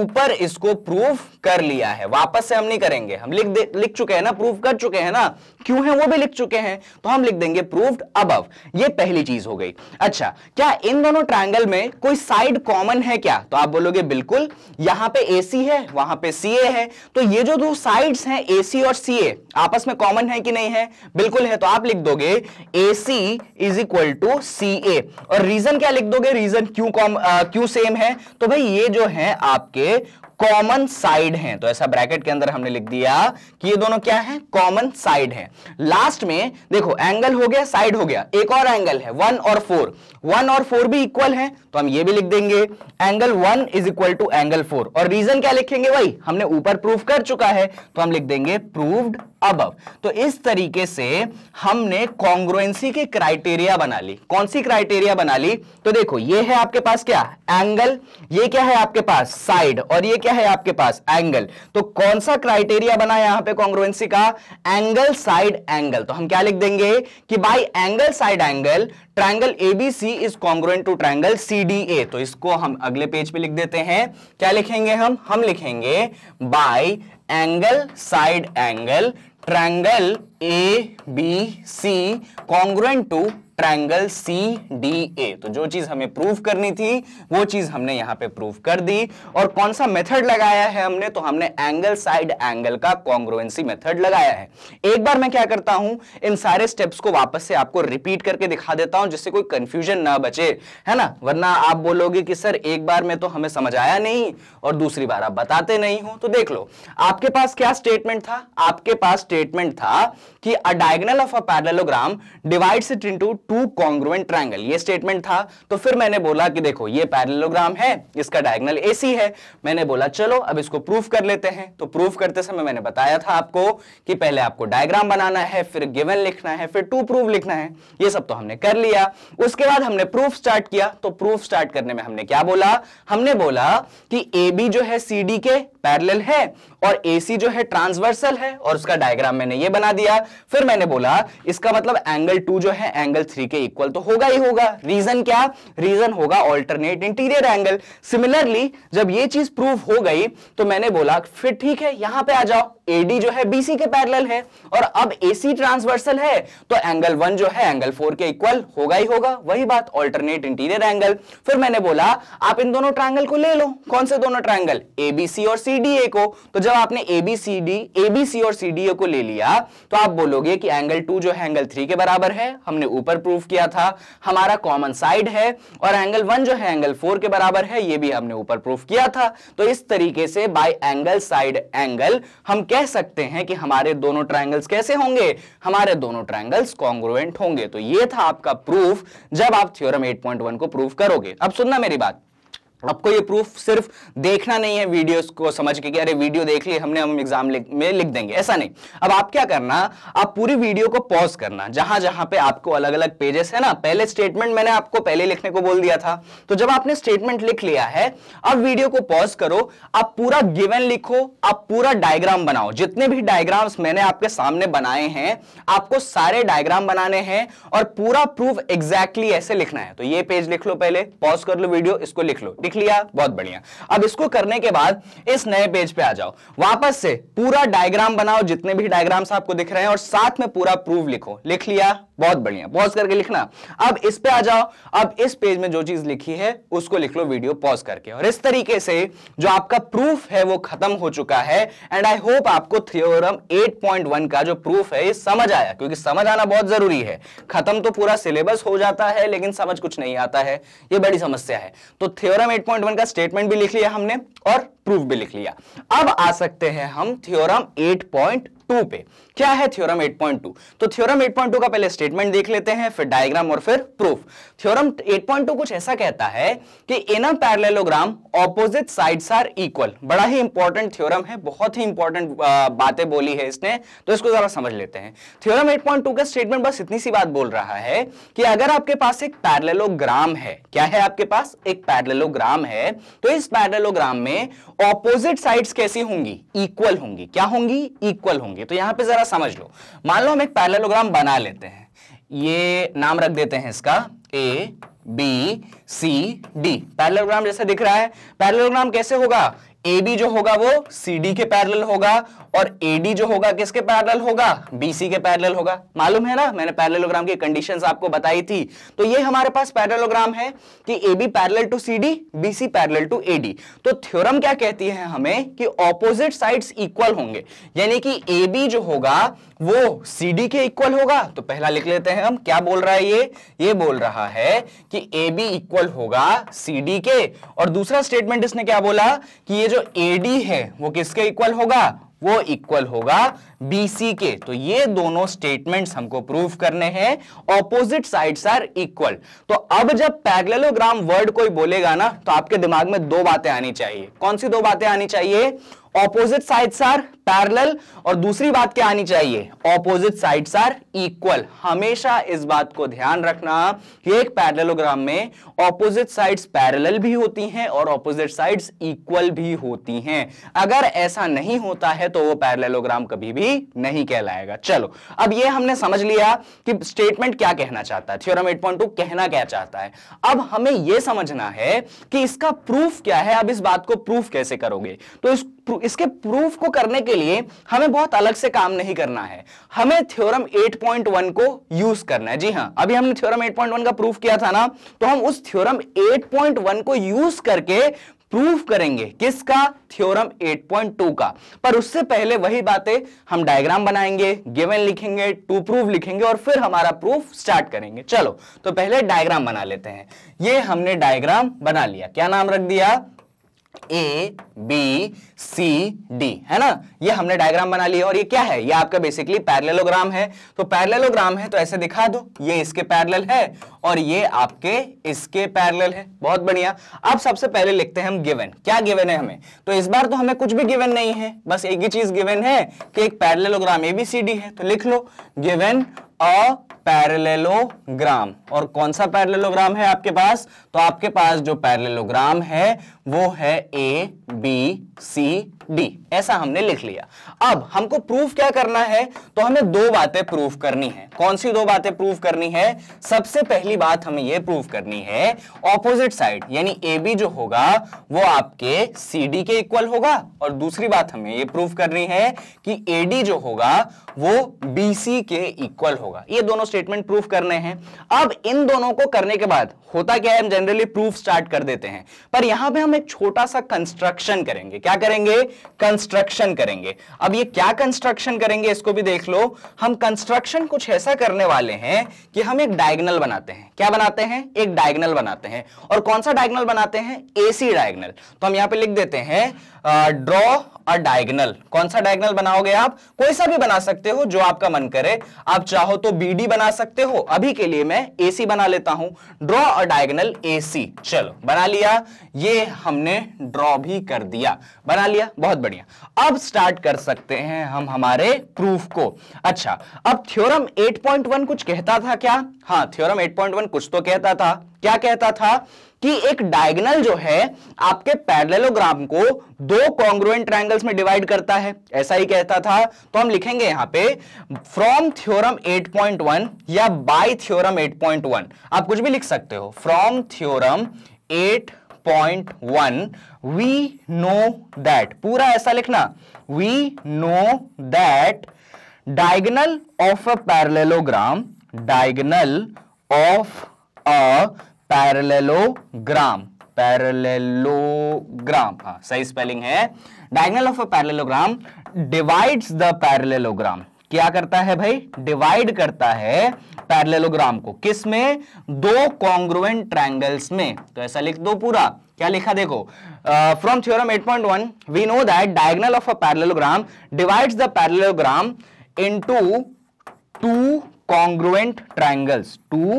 ऊपर इसको प्रूफ कर लिया है वापस से हम नहीं करेंगे हम लिख लिख चुके हैं ना प्रूफ कर चुके हैं ना क्यों है वो भी लिख चुके हैं तो हम लिख देंगे प्रूफ्ड अबव ये पहली चीज हो गई अच्छा क्या इन दोनों ट्राइंगल में कोई साइड कॉमन है क्या तो आप बोलोगे बिल्कुल यहां पे एसी है वहां पे सीए है तो ये जो दो साइड्स हैं एसी और सीए आपस में कॉमन है कि नहीं है बिल्कुल है तो आप लिख दोगे AC is equal to CA और रीजन क्या लिख दोगे रीजन क्यों क्यों सेम सेम है तो भाई ये जो है आपके कॉमन साइड हैं तो ऐसा ब्रैकेट के अंदर हमने लिख दिया कि ये दोनों क्या है कॉमन साइड है लास्ट में देखो एंगल हो गया साइड हो गया एक और एंगल है वन और फोर वन और फोर भी इक्वल हैं तो हम ये भी लिख देंगे angle one is equal to angle four और रीजन क्या लिखेंगे भाई हमने ऊपर प्रूफ कर चुका है तो हम लिख देंगे प्रूव्ड अबव तो इस तरीके से हमने कॉन्ग्रोएंसी के क्राइटेरिया बना ली कौन सी क्राइटेरिया बना ली तो देखो ये है आपके पास क्या एंगल ये क्या है आपके पास साइड और ये क्या है आपके पास एंगल तो कौन सा क्राइटेरिया बना यहां पे कॉन्ग्रोएंसी का एंगल साइड एंगल तो हम क्या लिख देंगे कि by angle side angle triangle ABC is congruent to D A तो इसको हम अगले पेज पे लिख देते हैं क्या लिखेंगे हम हम लिखेंगे by angle side angle triangle A B C congruent to triangle C D A तो जो चीज हमें प्रूव करनी थी वो चीज हमने यहां पे प्रूव कर दी और कौन सा मेथड लगाया है हमने तो हमने एंगल साइड एंगल का कॉन्ग्रोवेंसी मेथड लगाया है एक बार मैं क्या करता हूं इन सारे स्टेप्स को वापस से आपको रिपीट करके दिखा देता हूं जिससे कोई कंफ्यूजन ना बचे है ना वरना आप बोलोगे कि सर एक बार में तो हमें समझ आया नहीं और दूसरी बार आप बताते नहीं हो तो देख लो आपके पास क्या स्टेटमेंट था आपके पास स्टेटमेंट था कि a diagonal of a parallelogram divides it into two congruent triangle ये स्टेटमेंट था तो फिर मैंने बोला कि देखो ये पैरेललोग्राम है इसका डायगनल एसी है मैंने बोला चलो अब इसको प्रूफ कर लेते हैं तो प्रूफ करते समय मैंने बताया था आपको कि पहले आपको डायग्राम बनाना है फिर गिवन लिखना है फिर टू प्रूफ लिखना है ये सब तो हमने कर लिया उसके बाद हमने प्रूफ स्टार्ट किया तो प्रूफ स्टार्ट करने में हमने क्या बोला हमने बोला कि ए बी जो है सी डी के पैरेलल है और एसी जो है ट्रांसवर्सल है और उसका डायग्राम मैंने ये बना दिया फिर मैंने बोला इसका मतलब एंगल टू जो है एंगल थ्री के इक्वल तो होगा ही होगा रीजन क्या रीजन होगा ऑल्टरनेट इंटीरियर एंगल सिमिलरली जब ये चीज प्रूव हो गई तो मैंने बोला फिर ठीक है यहां पे आ जाओ एडी जो है बीसी के पैरेलल है और अब एसी ट्रांसवर्सल है तो एंगल वन जो है एंगल फोर के इक्वल होगा ही होगा वही बात अल्टरनेट इंटीरियर एंगल फिर मैंने बोला आप इन दोनों ट्रायंगल को ले लो कौन से दोनों ट्रायंगल एबीसी और सी सीडीए को तो जब आपने एबीसीडी एबीसी और सीडीए को ले लिया तो आप बोलोगे कि एंगल टू जो है एंगल थ्री के बराबर है हमने ऊपर प्रूफ किया था हमारा कॉमन साइड है और एंगल वन जो है एंगल फोर के बराबर है ये भी हमने ऊपर प्रूफ किया था तो इस तरीके से बाय एंगल साइड एंगल हम कह सकते हैं कि हमारे दोनों ट्राइंगल्स कैसे होंगे हमारे दोनों ट्राइंगल्स कॉन्ग्रोवेंट होंगे तो ये था आपका प्रूफ जब आप थ्योरम 8.1 को प्रूफ करोगे अब सुनना मेरी बात आपको ये प्रूफ सिर्फ देखना नहीं है वीडियोस को समझ के कि अरे वीडियो देख ली हमने हम एग्जाम में लिख देंगे ऐसा नहीं अब आप क्या करना आप पूरी वीडियो को पॉज करना जहां जहां पे आपको अलग अलग पेजेस है ना पहले स्टेटमेंट मैंने आपको पहले लिखने को बोल दिया था तो जब आपने स्टेटमेंट लिख लिया है अब वीडियो को पॉज करो आप पूरा गिवन लिखो आप पूरा डायग्राम बनाओ जितने भी डायग्राम्स मैंने आपके सामने बनाए हैं आपको सारे डायग्राम बनाने हैं और पूरा प्रूफ एग्जैक्टली ऐसे लिखना है तो ये पेज लिख लो पहले पॉज कर लो वीडियो इसको लिख लो लिख लिया बहुत बढ़िया अब इसको करने के बाद इस नए पेज पे आ जाओ वापस से पूरा डायग्राम बनाओ जितने भी डायग्राम्स आपको दिख रहे हैं और साथ में पूरा प्रूफ लिखो लिख लिया बहुत बढ़िया पॉज करके लिखना अब इस पे आ जाओ अब इस पेज में जो चीज लिखी है उसको लिख लो वीडियो पॉज करके और इस तरीके से जो आपका प्रूफ है वो खत्म हो चुका है एंड आई होप आपको थियोरम 8.1 का जो प्रूफ है ये समझ आया क्योंकि समझ आना बहुत जरूरी है खत्म तो पूरा सिलेबस हो जाता है लेकिन समझ कुछ नहीं आता है ये बड़ी समस्या है तो थियोरम 8.1 का स्टेटमेंट भी लिख लिया हमने और प्रूफ भी लिख लिया अब आ सकते हैं हम थ्योरम 8.2 पे क्या है थ्योरम 8.2 तो थ्योरम 8.2 का पहले स्टेटमेंट देख लेते हैं फिर डायग्राम और फिर प्रूफ थ्योरम 8.2 कुछ ऐसा कहता है कि in a parallelogram opposite sides are equal बड़ा ही इंपॉर्टेंट थ्योरम है बहुत ही इंपॉर्टेंट बातें बोली है इसने तो इसको जरा समझ लेते हैं थ्योरम 8.2 का स्टेटमेंट बस इतनी सी बात बोल रहा है कि अगर आपके पास एक पैरेललोग्राम है क्या है आपके पास एक पैरेललोग्राम है तो इस पैरेललोग्राम में ऑपोजिट साइड्स कैसी होंगी इक्वल होंगी क्या होंगी इक्वल होंगी तो यहां पे जरा समझ लो मान लो हम एक पैरेललोग्राम बना लेते हैं ये नाम रख देते हैं इसका A B C D parallelogram जैसे दिख रहा है पैरेललोग्राम कैसे होगा ए बी जो होगा वो सी डी के पैरल होगा और ए डी जो होगा किसके पैरल होगा बीसी के पैरल होगा मालूम है ना मैंने पैरलोग्राम की कंडीशंस आपको बताई थी तो ये हमारे पास पैरलोग्राम है कि A B parallel to C D C parallel to A D तो थ्योरम क्या कहती है हमें कि ऑपोजिट साइड इक्वल होंगे यानी कि ए बी जो होगा वो सी डी के इक्वल होगा तो पहला लिख लेते हैं हम क्या बोल रहा है ये ये बोल रहा है कि ए बी इक्वल होगा सी डी के और दूसरा स्टेटमेंट इसने क्या बोला कि ये जो जो ए डी है वो किसके इक्वल होगा वो इक्वल होगा बीसी के तो ये दोनों स्टेटमेंट्स हमको प्रूव करने हैं ऑपोजिट साइड्स आर इक्वल तो अब जब पैगलेलोग्राम वर्ड कोई बोलेगा ना तो आपके दिमाग में दो बातें आनी चाहिए कौन सी दो बातें आनी चाहिए ऑपोजिट साइड्स आर पैरेलल और दूसरी बात क्या आनी चाहिए ऑपोजिट साइड्स आर इक्वल हमेशा इस बात को ध्यान रखना कि एक पैरेललोग्राम में ऑपोजिट साइड्स पैरेलल भी होती हैं और ऑपोजिट साइड्स इक्वल भी होती हैं अगर ऐसा नहीं होता है है तो वो पैरलेलोग्राम कभी भी नहीं कहलाएगा चलो अब ये हमने समझ लिया कि स्टेटमेंट क्या कहना चाहता है थ्योरम 8.2 कहना क्या चाहता है अब हमें ये समझना है कि इसका प्रूफ क्या है अब इस बात को प्रूफ कैसे करोगे तो इस इसके प्रूफ को करने के लिए हमें बहुत अलग से काम नहीं करना है हमें थ्योरम 8.1 को यूज करना है जी हाँ अभी हमने थ्योरम 8.1 का प्रूफ किया था ना तो हम उस थ्योरम 8.1 को यूज करके प्रूफ करेंगे किसका थ्योरम 8.2 का पर उससे पहले वही बातें हम डायग्राम बनाएंगे गिवन लिखेंगे टू प्रूफ लिखेंगे और फिर हमारा प्रूफ स्टार्ट करेंगे चलो तो पहले डायग्राम बना लेते हैं ये हमने डायग्राम बना लिया क्या नाम रख दिया ए बी सी डी है ना ये हमने डायग्राम बना लिया और ये क्या है ये आपका बेसिकली पैरलेलोग्राम है तो पैरलेलोग्राम है तो ऐसे दिखा दो ये इसके पैरेलल है और ये आपके इसके पैरेलल है बहुत बढ़िया अब सबसे पहले लिखते हैं हम गिवन क्या गिवन है हमें तो इस बार तो हमें कुछ भी गिवन नहीं है बस एक ही चीज गिवन है कि एक ए बी सी डी है तो लिख लो गिवन अ पैरेललोग्राम और कौन सा पैरेललोग्राम है आपके पास तो आपके पास जो पैरेललोग्राम है वो है ए बी सी डी ऐसा हमने लिख लिया अब हमको प्रूफ क्या करना है तो हमें दो बातें प्रूफ करनी है कौन सी दो बातें प्रूफ करनी है सबसे पहली बात हमें यह प्रूफ करनी है ऑपोजिट साइड यानी ए बी जो होगा वो आपके सी डी के इक्वल होगा और दूसरी बात हमें ये प्रूफ करनी है कि ए डी जो होगा वो बी सी के इक्वल होगा ये दोनों स्टेटमेंट प्रूफ करने हैं अब इन दोनों को करने के बाद होता क्या है हम जनरली प्रूफ स्टार्ट कर देते हैं पर यहां पर हमें एक छोटा सा कंस्ट्रक्शन करेंगे क्या करेंगे कंस्ट्रक्शन करेंगे अब ये क्या कंस्ट्रक्शन करेंगे इसको भी देख लो हम कंस्ट्रक्शन कुछ ऐसा करने वाले हैं कि हम एक डायगनल बनाते हैं क्या बनाते हैं एक डायगनल बनाते हैं और कौन सा डायगनल बनाते हैं एसी डायगनल तो हम यहां पर लिख देते हैं ड्रॉ अ डायगनल कौन सा डायगनल बनाओगे आप कोई सा भी बना सकते हो जो आपका मन करे आप चाहो तो बीडी बना सकते हो अभी के लिए मैं एसी बना लेता हूं ड्रॉ अ डायगनल एसी चलो बना लिया ये हमने ड्रॉ भी कर दिया बना लिया बहुत बढ़िया अब स्टार्ट कर सकते हैं हम हमारे प्रूफ को अच्छा अब थ्योरम 8.1 कुछ कहता था क्या हाँ थ्योरम 8.1 कुछ तो कहता था क्या कहता था कि एक डायगनल जो है आपके पैरेललोग्राम को दो कॉन्ग्रुएंट ट्रायंगल्स में डिवाइड करता है ऐसा ही कहता था तो हम लिखेंगे यहां पे फ्रॉम थ्योरम 8.1 या बाय थ्योरम 8.1 आप कुछ भी लिख सकते हो from theorem 8.1 we know that पूरा ऐसा लिखना we know that diagonal of a parallelogram diagonal of a parallelogram हाँ, पैरलेलोग्राम सही स्पेलिंग है diagonal of a parallelogram divides the parallelogram क्या करता है भाई डिवाइड करता है पैरलेलोग्राम को किस में दो कॉन्ग्रुएंट ट्रायंगल्स में तो ऐसा लिख दो पूरा क्या लिखा देखो from theorem 8.1 we know that diagonal of a parallelogram divides the parallelogram into two congruent triangles two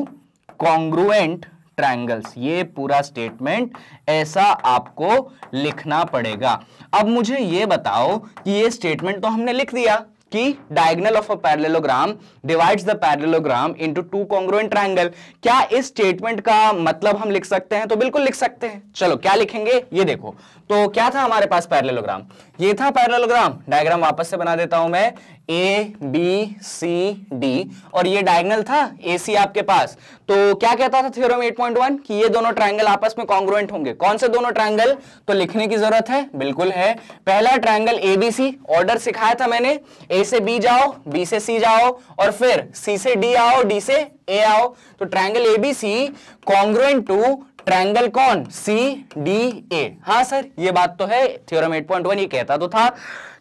congruent triangles ये पूरा स्टेटमेंट ऐसा आपको लिखना पड़ेगा अब मुझे ये बताओ कि ये स्टेटमेंट तो हमने लिख दिया कि diagonal of a parallelogram divides the parallelogram into two congruent triangle क्या इस स्टेटमेंट का मतलब हम लिख सकते हैं तो बिल्कुल लिख सकते हैं चलो क्या लिखेंगे ये देखो तो क्या था हमारे पास पैरेललोग्राम ये था पैरेललोग्राम डायग्राम वापस से बना देता हूं मैं ए बी सी डी और ये डायगनल था ए सी आपके पास तो क्या कहता था थ्योरम 8.1 कि ये दोनों ट्राइंगल आपस में कॉन्ग्रुएंट होंगे कौन से दोनों ट्राइंगल तो लिखने की जरूरत है बिल्कुल है पहला triangle A B C order सिखाया था मैंने ए से बी जाओ बी से सी जाओ और फिर सी से डी आओ डी से ए आओ तो triangle A B C congruent to triangle कौन सी डी ए हाँ सर ये बात तो है थ्योरम 8.1 ये कहता तो था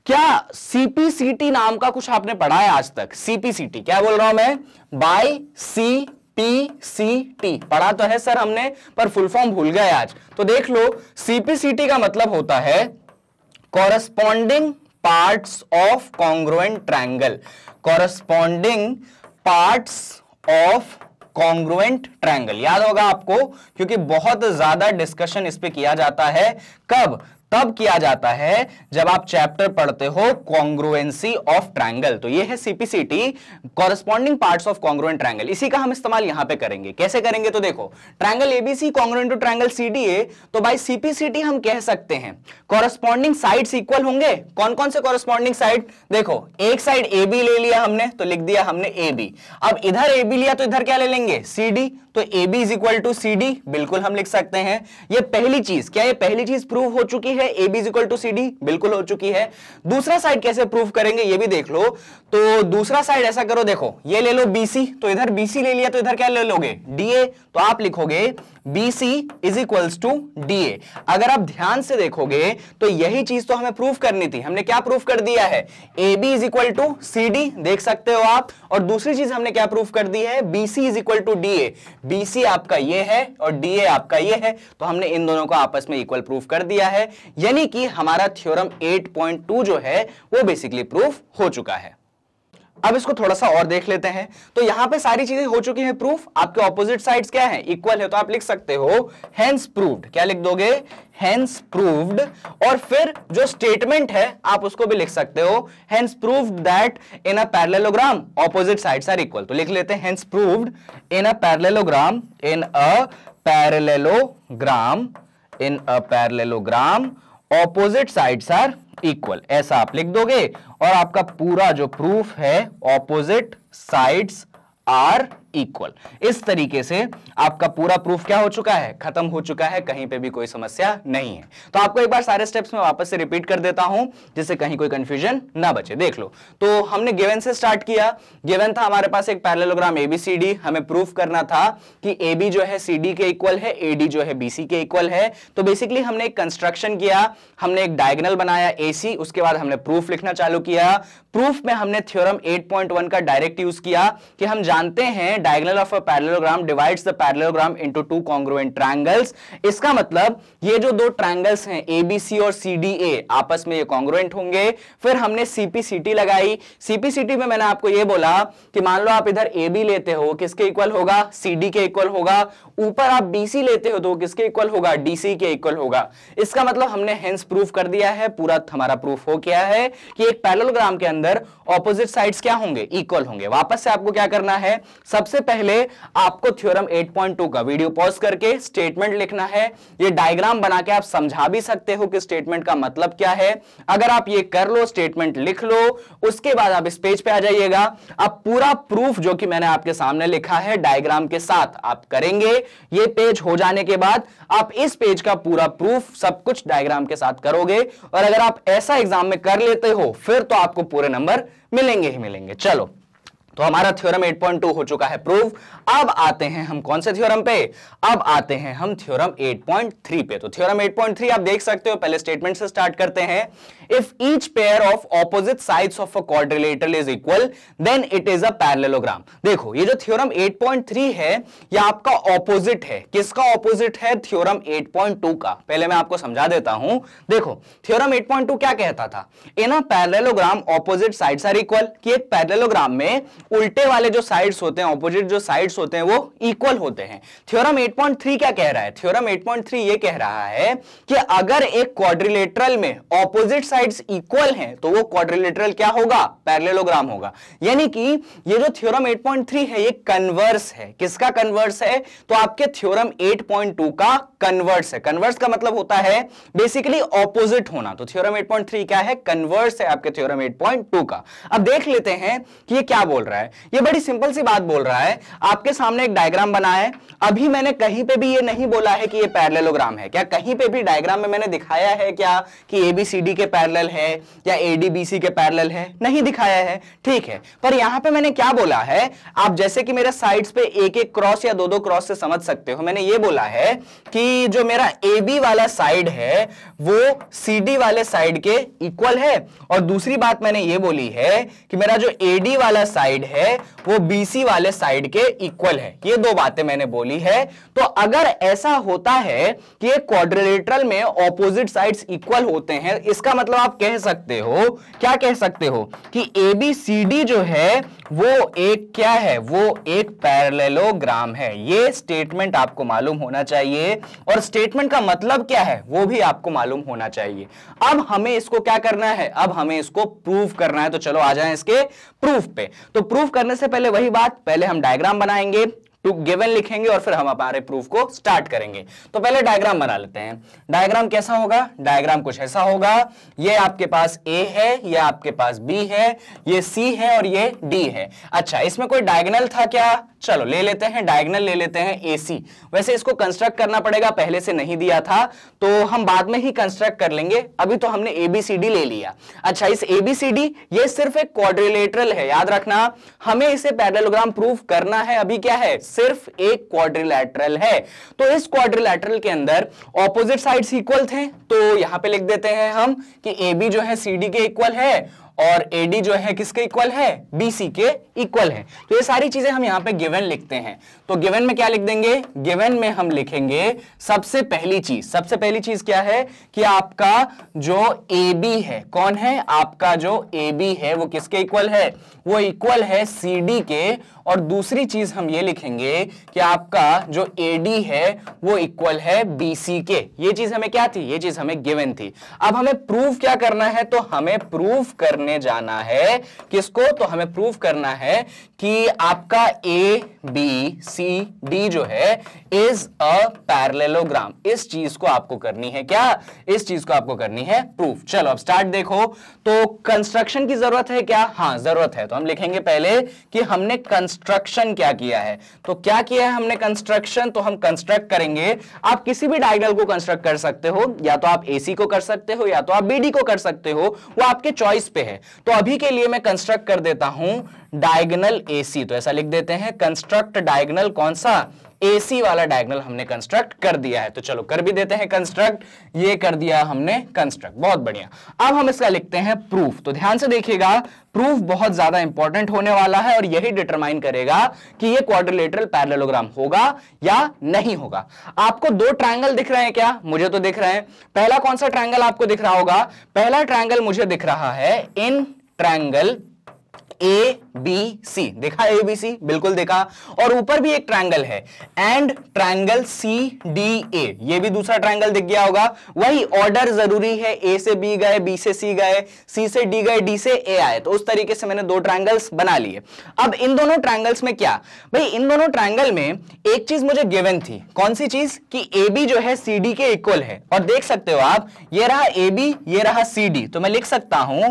क्या सीपीसीटी नाम का कुछ आपने पढ़ा है आज तक सीपीसीटी क्या बोल रहा हूं मैं by C P C T पढ़ा तो है सर हमने पर फुल फॉर्म भूल गए आज तो देख लो सीपीसीटी का मतलब होता है corresponding parts of congruent triangle corresponding parts of congruent triangle याद होगा आपको क्योंकि बहुत ज्यादा डिस्कशन इस पर किया जाता है कब तब किया जाता है जब आप चैप्टर पढ़ते हो कॉन्ग्रुएंसी ऑफ ट्रायंगल तो ये है CPCT corresponding parts of congruent triangle इसी का हम इस्तेमाल यहां पे करेंगे कैसे करेंगे तो देखो triangle ABC congruent to triangle CDA तो बाई सीपीसीटी हम कह सकते हैं कॉरेस्पॉन्डिंग साइड्स इक्वल होंगे कौन कौन से कॉरेस्पॉन्डिंग साइड देखो एक साइड ए ले लिया हमने तो लिख दिया हमने ए अब इधर ए लिया तो इधर क्या ले लेंगे सी तो A B is equal to C D बिल्कुल हम लिख सकते हैं ये पहली चीज क्या ये पहली चीज प्रूव हो चुकी है A B is equal to C D बिल्कुल हो चुकी है दूसरा साइड कैसे प्रूव करेंगे ये भी देख लो तो दूसरा साइड ऐसा करो देखो ये ले लो बीसी तो इधर बीसी ले लिया तो इधर क्या ले लोगे डीए तो आप लिखोगे B C is equals to D A अगर आप ध्यान से देखोगे तो यही चीज तो हमें प्रूफ करनी थी हमने क्या प्रूफ कर दिया है A B is equal to C D देख सकते हो आप और दूसरी चीज हमने क्या प्रूफ कर दी है B C is equal to D A B C आपका ये है और डी ए आपका ये है तो हमने इन दोनों को आपस में इक्वल प्रूफ कर दिया है यानी कि हमारा थ्योरम 8.2 जो है वो बेसिकली प्रूफ हो चुका है अब इसको थोड़ा सा और देख लेते हैं तो यहां पे सारी चीजें हो चुकी हैं प्रूफ आपके ऑपोजिट साइड्स क्या है इक्वल है तो आप लिख सकते हो हेंस प्रूव्ड क्या लिख दोगे हेंस प्रूव्ड और फिर जो स्टेटमेंट है आप उसको भी लिख सकते हो hence proved that in a parallelogram opposite sides are equal तो लिख लेते हैं hence proved in a parallelogram in a parallelogram in a parallelogram opposite sides are equal ऐसा आप लिख दोगे और आपका पूरा जो प्रूफ है ऑपोजिट साइड्स आर इक्वल इस तरीके से आपका पूरा प्रूफ क्या हो चुका है खत्म हो चुका है कहीं पे भी कोई समस्या नहीं है तो आपको एक बार सारे स्टेप्स में वापस से रिपीट कर देता हूं जिससे कहीं कोई कंफ्यूजन ना बचे देख लो तो हमने गिवन से स्टार्ट किया गिवन था हमारे पास एक पैरेललोग्राम एबीसीडी हमें प्रूफ करना था कि बी जो है डी के इक्वल है एडी जो है बीसी के इक्वल है तो बेसिकली हमने एक कंस्ट्रक्शन किया हमने एक डायगनल बनाया सी उसके बाद हमने प्रूफ लिखना चालू किया प्रूफ में हमने थ्योरम 8.1 का डायरेक्ट यूज किया कि हम जानते हैं हैं diagonal of a parallelogram divides the parallelogram into two congruent triangles इसका मतलब ये जो दो ट्रायंगल्स हैं एबीसी और सीडीए आपस में ये कॉन्ग्रुएंट होंगे फिर हमने सीपीसीटी लगाई सीपीसीटी में मैंने आपको ये बोला कि मान लो आप इधर ए बी लेते हो किसके इक्वल होगा सीडी के इक्वल होगा ऊपर आप बीसी लेते हो तो किसके इक्वल होगा डीसी के इक्वल होगा इसका मतलब हमने हेंस प्रूफ कर दिया है पूरा हमारा प्रूफ हो गया है कि एक पैरलोग्राम के अंदर ऑपोजिट साइड्स क्या होंगे इक्वल होंगे वापस से आपको क्या करना है सब सबसे पहले आपको थ्योरम 8.2 का वीडियो पॉज करके स्टेटमेंट लिखना है ये डायग्राम बना के आप समझा भी सकते हो कि स्टेटमेंट का मतलब क्या है अगर आप ये कर लो स्टेटमेंट लिख लो उसके बाद आप इस पेज पे आ जाइएगा अब पूरा प्रूफ जो कि मैंने आपके सामने लिखा है डायग्राम के साथ आप करेंगे ये पेज हो जाने के बाद आप इस पेज का पूरा प्रूफ सब कुछ डायग्राम के साथ करोगे और अगर आप ऐसा एग्जाम में कर लेते हो फिर तो आपको पूरे नंबर मिलेंगे ही मिलेंगे चलो तो हमारा थ्योरम 8.2 हो चुका है प्रूव अब आते हैं हम कौन से थ्योरम पे अब आते हैं हम थ्योरम 8.3 पे तो थ्योरम 8.3 आप देख सकते हो पहले स्टेटमेंट से स्टार्ट करते हैं if each pair of opposite sides of a quadrilateral is equal then it is a parallelogram देखो ये जो थ्योरम 8.3 है ये आपका ऑपोजिट है किसका ऑपोजिट है थ्योरम 8.2 का पहले मैं आपको समझा देता हूं देखो थ्योरम 8.2 क्या कहता था in a parallelogram opposite sides are equal कि एक पैरेललोग्राम में उल्टे वाले जो साइड्स होते हैं ऑपोजिट जो साइड्स होते हैं वो इक्वल होते हैं थ्योरम 8.3 क्या कह रहा है थ्योरम 8.3 ये कह रहा है कि अगर एक क्वाड्रिलेटरल में ऑपोजिट साइड साइड्स इक्वल हैं तो वो क्वाड्रिलेटरल क्या होगा पैरलेलोग्राम होगा यानी कि ये जो थ्योरम 8.3 है ये कन्वर्स है किसका कन्वर्स है तो आपके थ्योरम 8.2 का कन्वर्स है कन्वर्स का मतलब होता है बेसिकली ऑपोजिट होना तो थ्योरम 8.3 क्या है कन्वर्स है आपके थ्योरम 8.2 का अब देख लेते हैं कि ये क्या बोल रहा है ये बड़ी सिंपल सी बात बोल रहा है आपके सामने एक डायग्राम बना है अभी मैंने कहीं पे भी ये नहीं बोला है कि ये पैरलेलोग्राम है क्या कहीं पे भी डायग्राम में मैंने दिखाया है क्या कि एबीसीडी के पैरल पैरल है या एडीबीसी के पैरल है नहीं दिखाया है ठीक है पर यहां पे मैंने क्या बोला है आप जैसे कि मेरे साइड्स पे एक एक क्रॉस या दो दो क्रॉस से समझ सकते हो मैंने ये बोला है कि जो मेरा ए बी वाला साइड है वो सी वाले साइड के इक्वल है और दूसरी बात मैंने ये बोली है कि मेरा जो ए वाला साइड है वो बीसी वाले साइड के इक्वल है ये दो बातें मैंने बोली है तो अगर ऐसा होता है कि क्वाड्रिलेटरल में ऑपोजिट साइड्स इक्वल होते हैं इसका मतलब आप कह सकते हो क्या कह सकते हो कि ए बी सी डी जो है वो एक क्या है वो एक पैरेललोग्राम है ये स्टेटमेंट आपको मालूम होना चाहिए और स्टेटमेंट का मतलब क्या है वो भी आपको मालूम होना चाहिए अब हमें इसको क्या करना है अब हमें इसको प्रूफ करना है तो चलो आ जाए इसके प्रूफ पे तो प्रूफ करने से पहले पहले वही बात पहले हम डायग्राम बनाएंगे टू तो गिवन लिखेंगे और फिर हम हमारे प्रूफ को स्टार्ट करेंगे तो पहले डायग्राम बना लेते हैं डायग्राम कैसा होगा डायग्राम कुछ ऐसा होगा ये आपके पास ए है ये आपके पास बी है ये सी है और ये डी है अच्छा इसमें कोई डायगनल था क्या चलो ले लेते हैं डायगनल ले लेते हैं ए सी वैसे इसको कंस्ट्रक्ट करना पड़ेगा पहले से नहीं दिया था तो हम बाद में ही कंस्ट्रक्ट कर लेंगे अभी तो हमने एबीसीडी ले लिया अच्छा इस एबीसीडी ये सिर्फ एक क्वाड्रिलेटरल है याद रखना हमें इसे पैरेललोग्राम प्रूफ करना है अभी क्या है C सिर्फ एक क्वाड्रिलैटरल है तो इस क्वाड्रिलैटरल के अंदर ऑपोजिट साइड्स इक्वल थे तो यहां पे लिख देते हैं हम कि ए बी जो है सी डी के इक्वल है और एडी जो है किसके इक्वल है बीसी के इक्वल है तो ये सारी चीजें हम यहाँ पे गिवन लिखते हैं तो गिवन में क्या लिख देंगे गिवन में हम लिखेंगे सबसे पहली चीज सबसे पहली चीज क्या है कि आपका जो ए बी है कौन है आपका जो ए बी है वो किसके इक्वल है वो इक्वल है सी डी के और दूसरी चीज हम ये लिखेंगे कि आपका जो ए है वो इक्वल है बी सी के ये चीज हमें क्या थी ये चीज हमें गिवन थी अब हमें प्रूफ क्या करना है तो हमें प्रूफ करने जाना है किसको तो हमें प्रूव करना है कि आपका ए बी सी डी जो है इज अ पैरलेलोग्राम इस चीज को आपको करनी है क्या इस चीज को आपको करनी है प्रूफ चलो अब स्टार्ट देखो तो कंस्ट्रक्शन की जरूरत है क्या हाँ जरूरत है तो हम लिखेंगे पहले कि हमने कंस्ट्रक्शन क्या किया है तो क्या किया है हमने कंस्ट्रक्शन तो हम कंस्ट्रक्ट करेंगे आप किसी भी डायगनल को कंस्ट्रक्ट कर सकते हो या तो आप सी को कर सकते हो या तो आप डी को कर सकते हो वो आपके चॉइस पे है तो अभी के लिए मैं कंस्ट्रक्ट कर देता हूं डायगनल एसी तो ऐसा लिख देते हैं कंस्ट्रक्ट डायगनल कौन सा एसी वाला डायगनल हमने कंस्ट्रक्ट कर दिया है तो चलो कर भी देते हैं कंस्ट्रक्ट ये कर दिया हमने कंस्ट्रक्ट बहुत बढ़िया अब हम इसका लिखते हैं प्रूफ तो ध्यान से देखिएगा प्रूफ बहुत ज्यादा इंपॉर्टेंट होने वाला है और यही डिटरमाइन करेगा कि ये क्वाड्रिलेटरल पैरलोग्राम होगा या नहीं होगा आपको दो ट्राइंगल दिख रहे हैं क्या मुझे तो दिख रहे हैं पहला कौन सा ट्राइंगल आपको दिख रहा होगा पहला ट्राइंगल मुझे दिख रहा है इन ट्राइंगल ए बी सी देखा ए बी सी बिल्कुल देखा और ऊपर भी एक ट्रायंगल है and triangle C D A ये भी दूसरा ट्रायंगल दिख गया होगा वही ऑर्डर जरूरी है ए से बी गए बी से सी गए सी से डी गए डी से ए आए तो उस तरीके से मैंने दो ट्रायंगल्स बना लिए अब इन दोनों ट्रायंगल्स में क्या भाई इन दोनों ट्रायंगल में एक चीज मुझे गिवन थी कौन सी चीज कि ए बी जो है सी डी के इक्वल है और देख सकते हो आप ये रहा ए बी ये रहा सी डी तो मैं लिख सकता हूं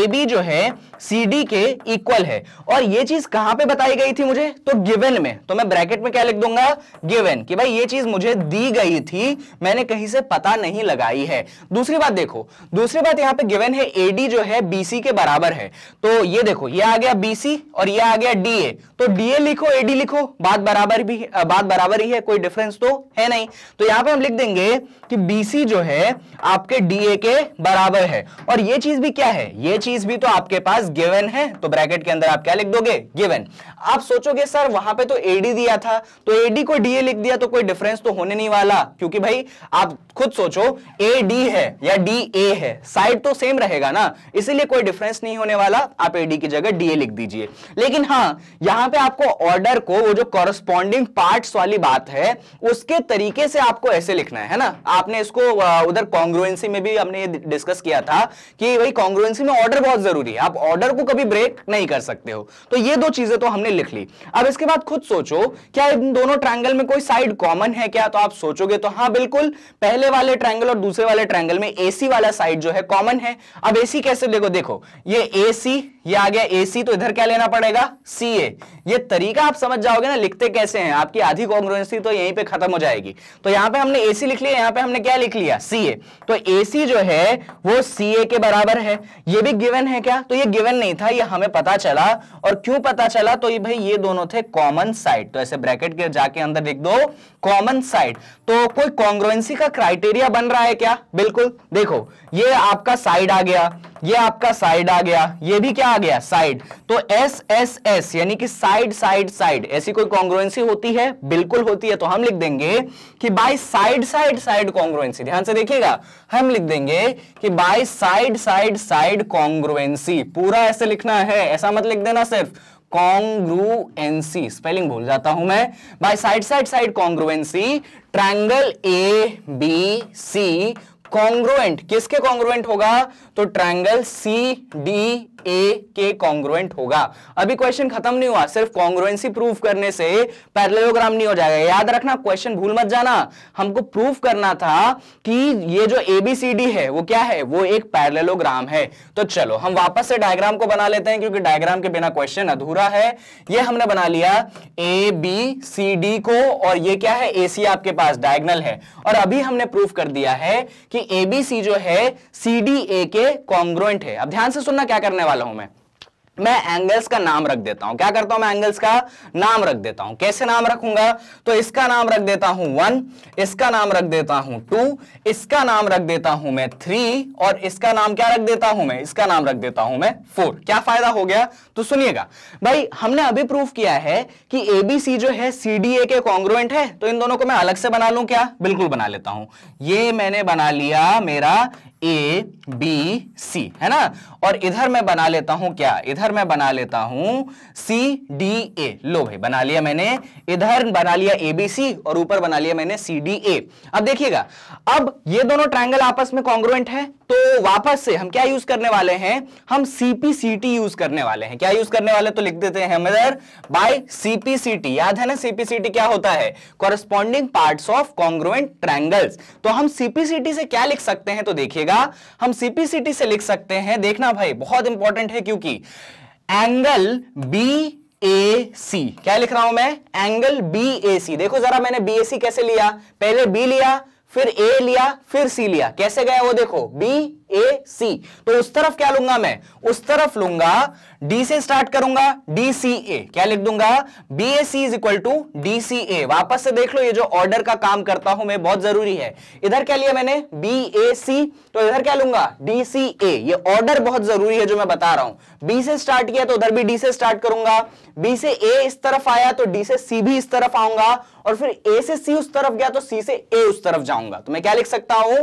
ए बी जो है सी डी के इक्वल है और ये चीज कहां पे बताई गई थी मुझे तो गिवन में तो मैं ब्रैकेट में क्या लिख दूंगा गिवन कि भाई ये चीज मुझे दी गई थी मैंने कहीं से पता नहीं लगाई है दूसरी बात देखो दूसरी बात यहां पे गिवन है एडी जो है बीसी के बराबर है तो ये देखो ये आ गया सी और ये आ गया डीए तो डीए लिखो एडी लिखो बात बराबर भी बात बराबर ही है कोई डिफरेंस तो है नहीं तो यहां पे हम लिख देंगे कि बीसी जो है आपके ए के बराबर है और ये चीज भी क्या है ये चीज भी तो आपके पास गिवन है तो ब्रैकेट के अंदर आप क्या लिख दोगे गिवन आप सोचोगे सर वहां पे तो एडी दिया था तो एडी को डीए लिख दिया तो कोई डिफरेंस तो होने नहीं वाला क्योंकि भाई आप खुद सोचो ए डी है या डी ए है साइड तो सेम रहेगा ना इसीलिए कोई डिफरेंस नहीं होने वाला आप एडी की जगह डीए लिख दीजिए लेकिन हाँ यहां पे आपको ऑर्डर को वो जो कॉरस्पॉन्डिंग पार्ट्स वाली बात है उसके तरीके से आपको ऐसे लिखना है ना आपने इसको उधर कॉन्ग्रुएंसी में भी हमने ये डिस्कस किया था कि भाई कॉन्ग्रुएंसी में ऑर्डर बहुत जरूरी है आप ऑर्डर ऑर्डर को कभी ब्रेक नहीं कर सकते हो तो ये दो चीजें तो हमने लिख ली अब इसके बाद खुद सोचो क्या इन दोनों ट्रायंगल में कोई साइड कॉमन है क्या तो आप सोचोगे तो हाँ बिल्कुल पहले वाले ट्रायंगल और दूसरे वाले ट्रायंगल में एसी वाला साइड जो है कॉमन है अब एसी कैसे देखो देखो ये एसी ये आ गया AC तो इधर क्या लेना पड़ेगा CA ये तरीका आप समझ जाओगे ना लिखते कैसे हैं आपकी आधी कॉन्ग्रुएंसी तो यहीं पे खत्म हो जाएगी तो यहां पे हमने AC लिख लिया यहां पे हमने क्या लिख लिया CA तो AC जो है वो CA के बराबर है ये भी गिवन है क्या तो ये गिवन नहीं था ये हमें पता चला और क्यों पता चला तो ये भाई ये दोनों थे कॉमन साइड तो ऐसे ब्रैकेट के जाके अंदर लिख दो कॉमन साइड तो कोई कॉन्ग्रुएंसी का क्राइटेरिया बन रहा है क्या बिल्कुल देखो ये आपका साइड आ गया ये आपका साइड आ गया ये भी क्या आ गया साइड तो एस एस एस यानी कि साइड साइड साइड ऐसी कोई कॉन्ग्रुएंसी होती है बिल्कुल होती है तो हम लिख देंगे कि by side side side congruency ध्यान से देखिएगा हम लिख देंगे कि by side side side congruency पूरा ऐसे लिखना है ऐसा मत लिख देना सिर्फ कॉन्ग्रुएंसी स्पेलिंग भूल जाता हूं मैं by side side side congruency triangle A B C congruent किसके कॉन्ग्रुएंट होगा तो ट्रायंगल सी डी ए के कॉन्ग्रुएंट होगा अभी क्वेश्चन खत्म नहीं हुआ सिर्फ कॉन्ग्रुएंसी प्रूफ करने से पैरेललोग्राम नहीं हो जाएगा याद रखना क्वेश्चन भूल मत जाना हमको प्रूफ करना था कि ये जो एबीसीडी है वो क्या है वो एक पैरेललोग्राम है तो चलो हम वापस से डायग्राम को बना लेते हैं क्योंकि डायग्राम के बिना क्वेश्चन अधूरा है ये हमने बना लिया ए बी सी डी को और ये क्या है ए सी आपके पास डायगनल है और अभी हमने प्रूफ कर दिया है कि कि एबीसी जो है सीडीए के कॉन्ग्रुएंट है अब ध्यान से सुनना क्या करने वाला हूं मैं मैं एंगल्स का नाम रख देता हूं क्या करता हूं मैं एंगल्स का नाम रख देता हूं कैसे नाम रखूंगा तो इसका नाम रख देता हूं वन इसका नाम रख देता हूं टू इसका नाम रख देता हूं मैं थ्री और इसका नाम क्या रख देता हूं मैं इसका नाम रख देता हूं मैं फोर क्या फायदा हो गया तो सुनिएगा भाई हमने अभी प्रूफ किया है कि एबीसी जो है सीडीए के कॉन्ग्रुएंट है तो इन दोनों को मैं अलग से बना लू क्या बिल्कुल बना लेता हूं ये मैंने बना लिया मेरा ए बी सी है ना और इधर मैं बना लेता हूं क्या इधर मैं बना लेता हूं सी डी ए लो भाई बना लिया मैंने इधर बना लिया ए बी सी और ऊपर बना लिया मैंने सी डी ए अब देखिएगा अब ये दोनों ट्राइंगल आपस में कॉन्ग्रुएंट है तो वापस से हम क्या यूज करने वाले हैं हम सीपीसीटी यूज करने वाले हैं क्या यूज करने वाले तो लिख देते हैं हम इधर बाय सीपीसीटी याद है ना सीपीसीटी क्या होता है corresponding part of congruent triangles तो हम सीपीसीटी से क्या लिख सकते हैं तो देखिएगा जाएगा हम सीपीसीटी से लिख सकते हैं देखना भाई बहुत इंपॉर्टेंट है क्योंकि एंगल बी ए सी क्या लिख रहा हूं मैं एंगल बी ए सी देखो जरा मैंने बी ए सी कैसे लिया पहले बी लिया फिर ए लिया फिर सी लिया कैसे गया वो देखो बी ए सी तो उस तरफ क्या लूंगा मैं उस तरफ लूंगा डी से स्टार्ट करूंगा डी सी ए क्या लिख दूंगा B A C is equal to D C A वापस से देख लो ये जो ऑर्डर का काम करता हूं मैं बहुत जरूरी है इधर क्या लिया मैंने बी ए सी तो इधर क्या लूंगा डी सी ए ये ऑर्डर बहुत जरूरी है जो मैं बता रहा हूं बी से स्टार्ट किया तो उधर भी डी से स्टार्ट करूंगा बी से ए इस तरफ आया तो डी से सी भी इस तरफ आऊंगा और फिर ए से सी उस तरफ गया तो सी से ए उस तरफ जाऊंगा तो मैं क्या लिख सकता हूं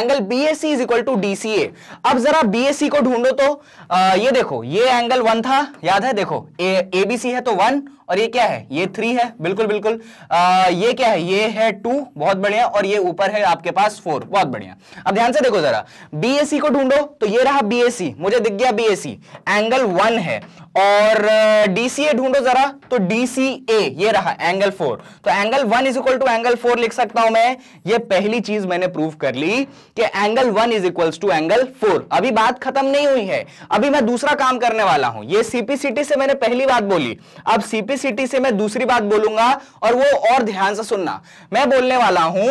angle B A C is equal to D C CA अब जरा बीएसी e को ढूंढो तो आ, ये देखो ये एंगल वन था याद है देखो ए बी सी है तो वन और ये क्या है ये थ्री है बिल्कुल बिल्कुल आ, ये क्या है ये है टू बहुत बढ़िया और ये ऊपर है आपके पास फोर बहुत बढ़िया अब ध्यान से देखो जरा बीएससी e को ढूंढो तो ये रहा बीएससी e, मुझे दिख गया बीएससी एंगल वन है और डीसीए ढूंढो जरा तो डीसीए ये रहा एंगल फोर तो angle one is equal to angle four लिख सकता हूं मैं ये पहली चीज मैंने प्रूव कर ली कि angle one is equal to angle four अभी बात खत्म नहीं हुई है अभी मैं दूसरा काम करने वाला हूं ये सीपीसीटी से मैंने पहली बात बोली अब सीपीसीटी से मैं दूसरी बात बोलूंगा और वो और ध्यान से सुनना मैं बोलने वाला हूं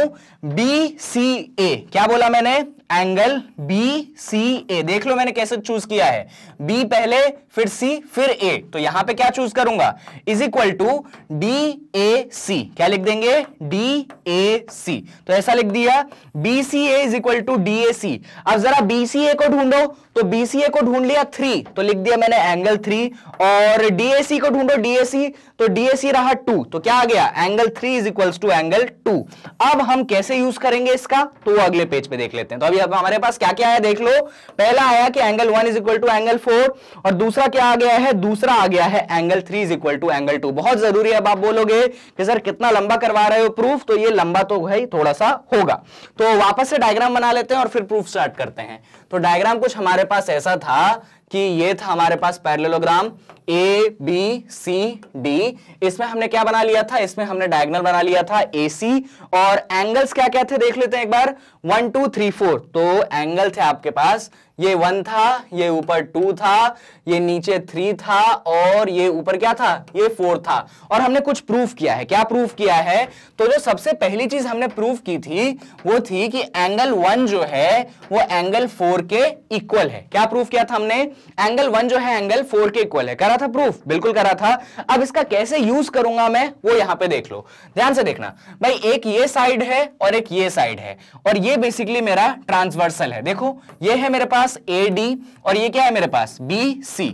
बी सी ए क्या बोला मैंने एंगल बी सी ए देख लो मैंने कैसे चूज किया है बी पहले फिर सी फिर ए तो यहां पे क्या चूज करूंगा is equal to D A C क्या लिख देंगे डी ए सी तो ऐसा लिख दिया B C A is equal to D A C अब जरा बी सी ए को ढूंढो तो बी सी ए को ढूंढ लिया थ्री तो लिख दिया मैंने एंगल थ्री और डी ए सी को ढूंढो डी ए सी तो डी ए सी रहा टू तो क्या आ गया angle three is equal to angle two अब हम कैसे यूज करेंगे इसका तो अगले पेज पे देख लेते हैं तो अभी अब हमारे पास क्या क्या आया देख लो पहला आया कि angle one is equal to angle four और दूसरा क्या आ गया है दूसरा आ गया है angle three is equal to angle two बहुत जरूरी है अब आप बोलोगे कि सर कितना लंबा करवा रहे हो प्रूफ तो ये लंबा तो भाई थोड़ा सा होगा तो वापस से डायग्राम बना लेते हैं और फिर प्रूफ स्टार्ट करते हैं तो डायग्राम कुछ हमारे पास ऐसा था कि ये था हमारे पास parallelogram A B C D इसमें हमने क्या बना लिया था इसमें हमने डायगनल बना लिया था ए सी और एंगल्स क्या क्या थे देख लेते हैं एक बार वन टू थ्री फोर तो एंगल थे आपके पास ये वन था ये ऊपर टू था ये नीचे थ्री था और ये ऊपर क्या था ये फोर था और हमने कुछ प्रूफ किया है क्या प्रूफ किया है तो जो सबसे पहली चीज हमने प्रूफ की थी वो थी कि एंगल वन जो है वो एंगल फोर के इक्वल है क्या प्रूफ किया था हमने एंगल वन जो है एंगल फोर के इक्वल है करा था प्रूफ बिल्कुल करा था अब इसका कैसे यूज करूंगा मैं वो यहां पर देख लो ध्यान से देखना भाई एक ये साइड है और एक ये साइड है और ये ये बेसिकली मेरा ट्रांसवर्सल है देखो ये है मेरे पास ए डी और ये क्या है मेरे पास बी सी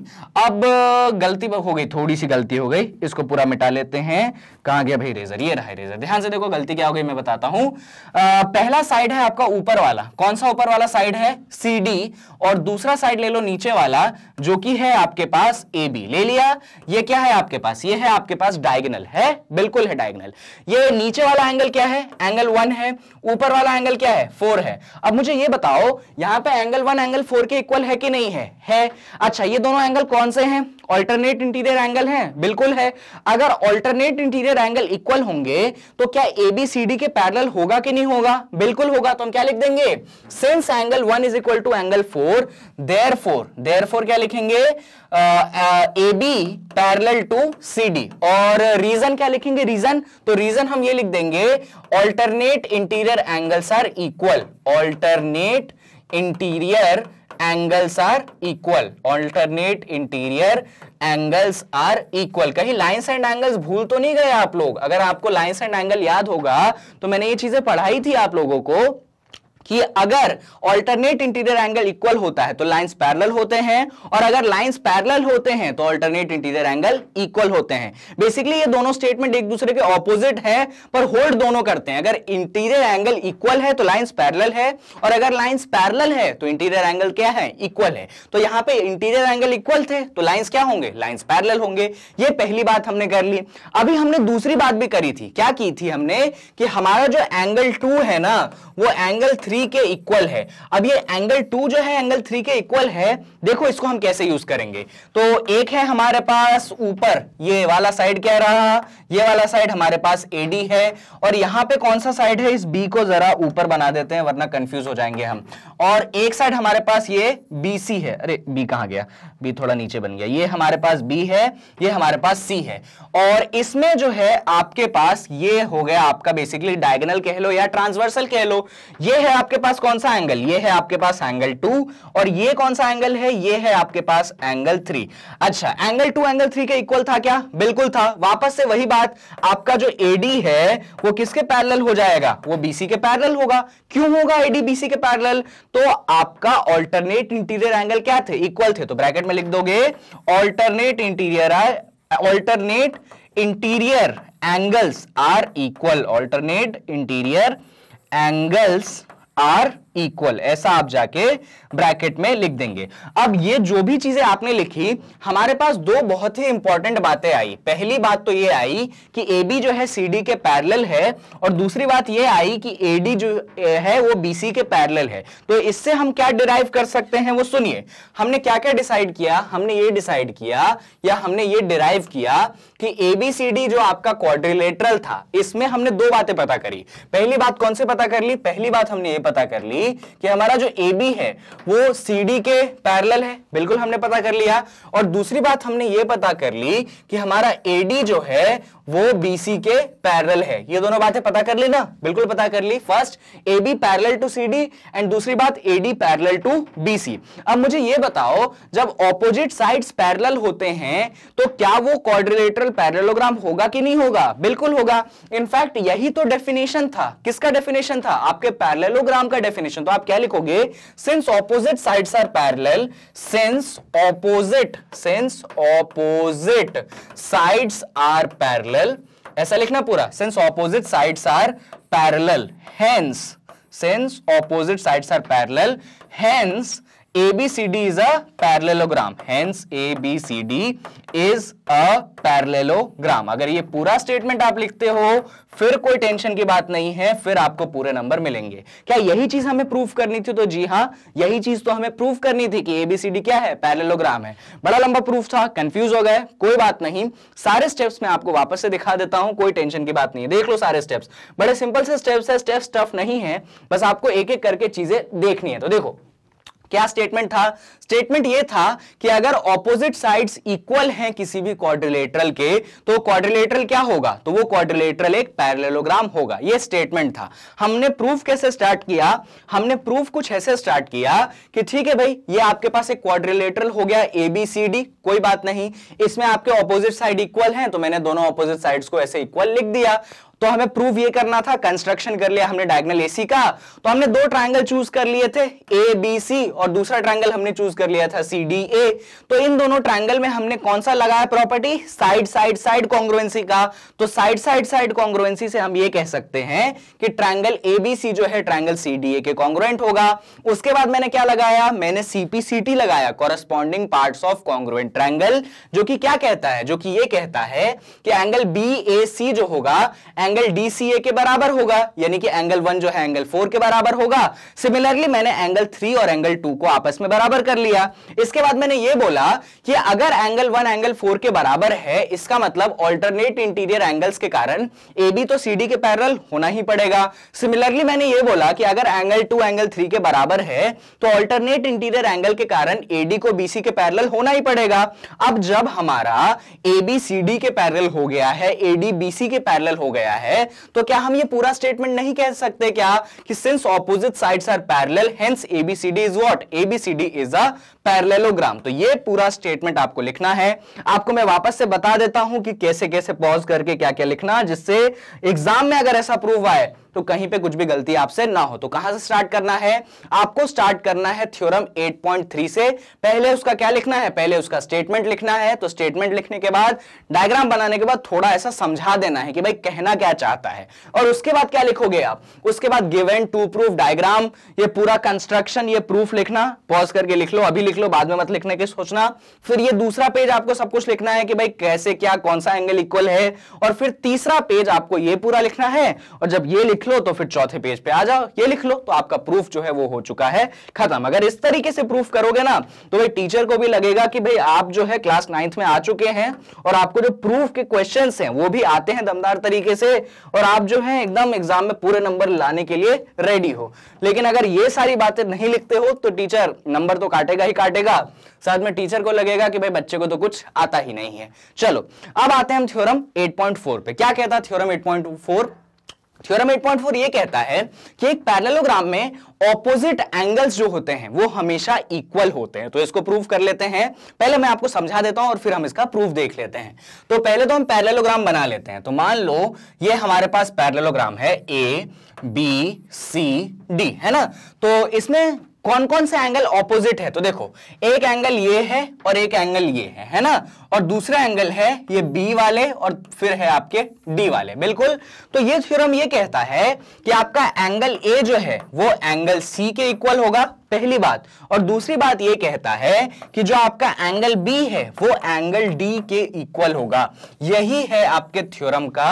अब गलती हो गई थोड़ी सी गलती हो गई इसको पूरा मिटा लेते हैं कहा गया भाई रेजर ये रहा है रेजर ध्यान से देखो गलती क्या हो गई मैं बताता हूं आ, पहला साइड है आपका ऊपर वाला कौन सा ऊपर वाला साइड है सी डी और दूसरा साइड ले लो नीचे वाला जो कि है आपके पास ए बी ले लिया ये क्या है आपके पास ये है आपके पास डायगनल है बिल्कुल है डायगनल ये नीचे वाला एंगल क्या है एंगल वन है ऊपर वाला एंगल क्या है फोर है अब मुझे ये बताओ यहां पर एंगल वन एंगल फोर के इक्वल है कि नहीं है, है? अच्छा ये दोनों एंगल कौन से हैं ऑल्टरनेट इंटीरियर एंगल है बिल्कुल है अगर ऑल्टरनेट इंटीरियर एंगल इक्वल होंगे तो क्या ए बी सी डी के पैरल होगा कि नहीं होगा बिल्कुल होगा तो हम क्या लिख देंगे since angle one is equal to angle four therefore therefore क्या लिखेंगे A B parallel to C D और रीजन क्या लिखेंगे रीजन तो रीजन हम ये लिख देंगे alternate interior angles are equal alternate interior angles are equal alternate interior angles are equal कहीं लाइन्स एंड एंगल्स भूल तो नहीं गए आप लोग अगर आपको लाइन्स एंड एंगल याद होगा तो मैंने ये चीजें पढ़ाई थी आप लोगों को कि अगर ऑल्टरनेट इंटीरियर एंगल इक्वल होता है तो लाइंस पैरेलल होते हैं और अगर लाइंस पैरेलल होते हैं तो ऑल्टरनेट इंटीरियर एंगल इक्वल होते हैं बेसिकली ये दोनों स्टेटमेंट एक दूसरे के ऑपोजिट है पर होल्ड दोनों करते हैं अगर इंटीरियर एंगल इक्वल है तो लाइंस पैरल है और अगर लाइन्स पैरल है तो इंटीरियर एंगल क्या है इक्वल है तो यहां पर इंटीरियर एंगल इक्वल थे तो लाइन्स क्या होंगे लाइन्स पैरल होंगे ये पहली बात हमने कर ली अभी हमने दूसरी बात भी करी थी क्या की थी हमने कि हमारा जो एंगल टू है ना वो एंगल थ्री थ्री के इक्वल है अब ये एंगल टू जो है एंगल थ्री के इक्वल है देखो इसको हम कैसे यूज करेंगे तो एक है हमारे पास ऊपर ये वाला साइड क्या रहा ये वाला साइड हमारे पास एडी है और यहां पे कौन सा साइड है इस बी को जरा ऊपर बना देते हैं वरना कंफ्यूज हो जाएंगे हम और एक साइड हमारे पास ये बी है अरे बी कहाँ गया बी थोड़ा नीचे बन गया ये हमारे पास बी है ये हमारे पास सी है और इसमें जो है आपके पास ये हो गया आपका बेसिकली डायगनल कह लो या ट्रांसवर्सल कह लो ये है आप आपके पास कौन सा एंगल ये है आपके पास एंगल टू और ये कौन सा एंगल है ये है आपके पास एंगल थ्री अच्छा एंगल टू एंगल थ्री के इक्वल था क्या बिल्कुल था वापस से वही बात आपका जो एडी है वो किसके पैरल हो जाएगा वो बीसी के पैरल होगा क्यों होगा एडी बीसी के पैरल तो आपका ऑल्टरनेट इंटीरियर एंगल क्या थे इक्वल थे तो ब्रैकेट में लिख दोगे alternate interior alternate interior angles are equal alternate interior angles are equal ऐसा आप जाके ब्रैकेट में लिख देंगे अब ये जो भी चीजें आपने लिखी हमारे पास दो बहुत ही इंपॉर्टेंट बातें आई पहली बात तो ये आई कि ए बी जो है सी डी के पैरेलल है और दूसरी बात ये आई कि ए डी जो है वो बी सी के पैरेलल है तो इससे हम क्या डिराइव कर सकते हैं वो सुनिए हमने क्या क्या डिसाइड किया हमने ये डिसाइड किया या हमने ये डिराइव किया कि एबीसीडी जो आपका क्वाड्रिलेटरल था इसमें हमने दो बातें पता करी पहली बात कौन से पता कर ली पहली बात हमने ये पता कर ली कि हमारा जो एबी है वो सीडी के पैरेलल है बिल्कुल हमने पता कर लिया और दूसरी बात हमने ये पता कर ली कि हमारा एडी जो है वो बीसी के पैरेलल है ये दोनों बातें पता कर ली ना बिल्कुल पता कर ली first AB parallel to C D and दूसरी बात एडी पैरेलल टू बीसी अब मुझे ये बताओ जब ऑपोजिट साइड्स पैरेलल होते हैं तो क्या वो क्वाड्रिलेटरल बिल्कुल पैरेलोग्राम होगा कि नहीं होगा बिल्कुल होगा इनफैक्ट यही तो डेफिनेशन था किसका डेफिनेशन था आपके पैरेलोग्राम का डेफिनेशन तो आप क्या लिखोगे since opposite sides are parallel since opposite since opposite sides are parallel ऐसा लिखना पूरा since opposite sides are parallel hence since opposite sides are parallel hence is a parallelogram hence A B C D is a parallelogram अगर ये पूरा स्टेटमेंट आप लिखते हो फिर कोई टेंशन की बात नहीं है फिर आपको पूरे नंबर मिलेंगे क्या यही चीज हमें प्रूफ करनी थी तो जी हाँ यही चीज तो हमें प्रूफ करनी थी कि ABCD क्या है पैरलेलोग्राम है बड़ा लंबा प्रूफ था कंफ्यूज हो गए कोई बात नहीं सारे स्टेप्स मैं आपको वापस से दिखा देता हूं कोई टेंशन की बात नहीं है देख लो सारे स्टेप्स बड़े सिंपल से स्टेप्स है स्टेप्स टफ नहीं है बस आपको एक एक करके चीजें देखनी है तो देखो क्या स्टेटमेंट था स्टेटमेंट ये था कि अगर ऑपोजिट साइड्स इक्वल हैं किसी भी क्वाड्रिलेटरल के तो क्वाड्रिलेटरल क्या होगा तो वो क्वाड्रिलेटरल एक पैरेललोग्राम होगा ये स्टेटमेंट था हमने प्रूफ कैसे स्टार्ट किया हमने प्रूफ कुछ ऐसे स्टार्ट किया कि ठीक है भाई ये आपके पास एक क्वाड्रिलेटरल हो गया ए बी सी डी कोई बात नहीं इसमें आपके ऑपोजिट साइड इक्वल है तो मैंने दोनों ऑपोजिट साइड को ऐसे इक्वल लिख दिया तो हमें प्रूव ये करना था कंस्ट्रक्शन कर लिया हमने डायगनल एसी का तो हमने दो ट्राइंगल चूज कर लिए थे ए बी सी और दूसरा ट्राइंगल हमने चूज कर लिया था सी डी ए तो इन दोनों ट्राइंगल में हमने कौन सा लगाया property side side side congruency का तो साइड साइड साइड कॉन्ग्रुएंसी से हम ये कह सकते हैं कि ट्राइंगल ए बी सी जो है ट्राइंगल सी डी ए के कॉन्ग्रुएंट होगा उसके बाद मैंने क्या लगाया मैंने सीपीसीटी लगाया corresponding part of congruent triangle जो कि क्या कहता है जो कि ये कहता है कि एंगल बी ए सी जो होगा एंगल DCA के बराबर होगा यानी कि एंगल वन जो है एंगल फोर के बराबर होगा सिमिलरली मैंने एंगल थ्री और एंगल टू को आपस में बराबर कर लिया इसके बाद मैंने ये बोला कि अगर एंगल वन एंगल फोर के बराबर है इसका मतलब ऑल्टरनेट इंटीरियर एंगल्स के कारण ए बी तो सी डी के पैरल होना ही पड़ेगा सिमिलरली मैंने ये बोला कि अगर एंगल टू एंगल थ्री के बराबर है तो ऑल्टरनेट इंटीरियर एंगल के कारण एडी को बीसी के पैरल होना ही पड़ेगा अब जब हमारा ए बी सी डी के पैरल हो गया है ए डी एडीबीसी के पैरल हो गया है तो क्या हम ये पूरा स्टेटमेंट नहीं कह सकते क्या कि since opposite sides are parallel hence ABCD is what ABCD is a parallelogram तो ये पूरा स्टेटमेंट आपको लिखना है आपको मैं वापस से बता देता हूं कि कैसे कैसे पॉज करके क्या क्या लिखना जिससे एग्जाम में अगर ऐसा प्रूव आए तो कहीं पे कुछ भी गलती आपसे ना हो तो कहां से स्टार्ट करना है आपको स्टार्ट करना है थ्योरम 8.3 से पहले उसका क्या लिखना है पहले उसका स्टेटमेंट लिखना है तो स्टेटमेंट लिखने के बाद डायग्राम बनाने के बाद थोड़ा ऐसा समझा देना है कि भाई कहना क्या चाहता है और उसके बाद क्या लिखोगे आप उसके बाद गिवन टू प्रूफ डायग्राम ये पूरा कंस्ट्रक्शन ये प्रूफ लिखना पॉज करके लिख लो अभी लिख लो बाद में मत लिखने के सोचना फिर ये दूसरा पेज आपको सब कुछ लिखना है कि भाई कैसे क्या कौन सा एंगल इक्वल है और फिर तीसरा पेज आपको ये पूरा लिखना है और जब ये लिख लो तो फिर चौथे पेज पे आ जाओ ये लिख लो तो आपका प्रूफ जो है वो हो चुका है खत्म अगर इस तरीके से प्रूफ करोगे ना तो भाई टीचर को भी लगेगा कि भाई आप जो है क्लास नाइन्थ में आ चुके हैं और आपको जो प्रूफ के क्वेश्चन हैं वो भी आते हैं दमदार तरीके से और आप जो है एकदम एग्जाम में पूरे नंबर लाने के लिए रेडी हो लेकिन अगर ये सारी बातें नहीं लिखते हो तो टीचर नंबर तो काटेगा ही काटेगा साथ में टीचर को लगेगा कि भाई बच्चे को तो कुछ आता ही नहीं है चलो अब आते हैं हम थ्योरम 8.4 पे क्या कहता है थ्योरम 8.4 थ्योरम 8.4 ये कहता है कि एक पैरेललोग्राम में ऑपोजिट एंगल्स जो होते हैं वो हमेशा इक्वल होते हैं तो इसको प्रूव कर लेते हैं पहले मैं आपको समझा देता हूं और फिर हम इसका प्रूफ देख लेते हैं तो पहले तो हम पैरेललोग्राम बना लेते हैं तो मान लो ये हमारे पास पैरेललोग्राम है ए बी सी डी है ना तो इसमें कौन कौन से एंगल ऑपोजिट है तो देखो एक एंगल ये है और एक एंगल ये है है ना और दूसरा एंगल है ये बी वाले और फिर है आपके डी वाले बिल्कुल तो ये फिर हम ये कहता है कि आपका एंगल ए जो है वो एंगल सी के इक्वल होगा पहली बात और दूसरी बात यह कहता है कि जो आपका एंगल बी है वो एंगल डी के इक्वल होगा यही है आपके थ्योरम का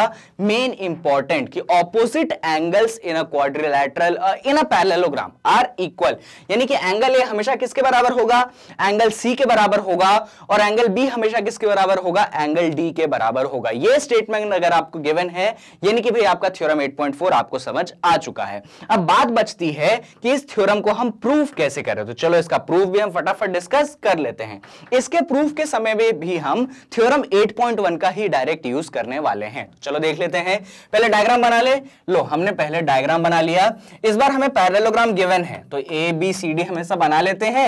मेन इंपॉर्टेंट कि opposite angles in a quadrilateral in a parallelogram are equal यानी कि एंगल ए हमेशा किसके बराबर होगा एंगल सी के बराबर होगा और एंगल बी हमेशा किसके बराबर होगा एंगल डी के बराबर होगा यह स्टेटमेंट अगर आपको गिवन है यानी कि भाई आपका थ्योरम 8.4 आपको समझ आ चुका है अब बात बचती है कि इस थ्योरम को हम प्रूव प्रूफ कैसे कर रहे हो तो चलो इसका प्रूफ भी हम फटाफट डिस्कस कर लेते हैं इसके प्रूफ के समय में भी हम थ्योरम 8.1 का ही डायरेक्ट यूज करने वाले हैं चलो देख लेते हैं पहले डायग्राम बना ले लो हमने पहले डायग्राम बना लिया इस बार हमें पैरेलोग्राम गिवन है तो ए बी सी डी हमेशा बना लेते हैं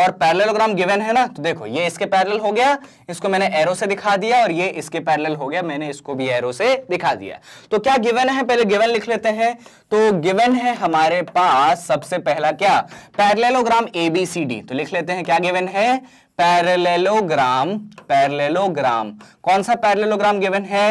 और पैरेलोग्राम गिवन है ना तो देखो ये इसके पैरेलल हो गया इसको मैंने एरो से दिखा दिया और ये इसके पैरेलल हो गया मैंने इसको भी एरो से दिखा दिया तो क्या गिवन है पहले गिवन लिख लेते हैं तो गिवन है हमारे पास सबसे पहला क्या सी एबीसीडी तो लिख लेते हैं क्या गिवन है पैरलेलोग्राम पैरलेलोग्राम कौन सा पैरलेलोग्राम गिवन है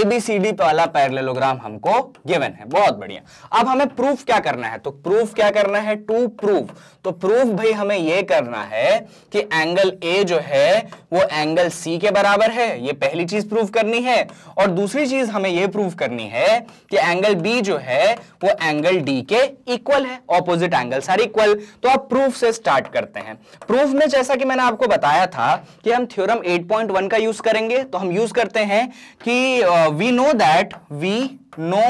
एबीसीडी वाला पैरलेलोग्राम हमको गिवन है बहुत बढ़िया अब हमें प्रूफ क्या करना है तो प्रूफ क्या करना है टू प्रूफ तो प्रूफ भाई हमें यह करना है कि एंगल ए जो है वो एंगल सी के बराबर है ये पहली चीज प्रूफ करनी है और दूसरी चीज हमें यह प्रूफ करनी है कि एंगल बी जो है वो एंगल डी के इक्वल है ऑपोजिट एंगल सर इक्वल तो आप प्रूफ से स्टार्ट करते हैं प्रूफ में जैसा कि मैंने आपको बताया था कि हम थ्योरम 8.1 का यूज करेंगे तो हम यूज करते हैं कि we know that we know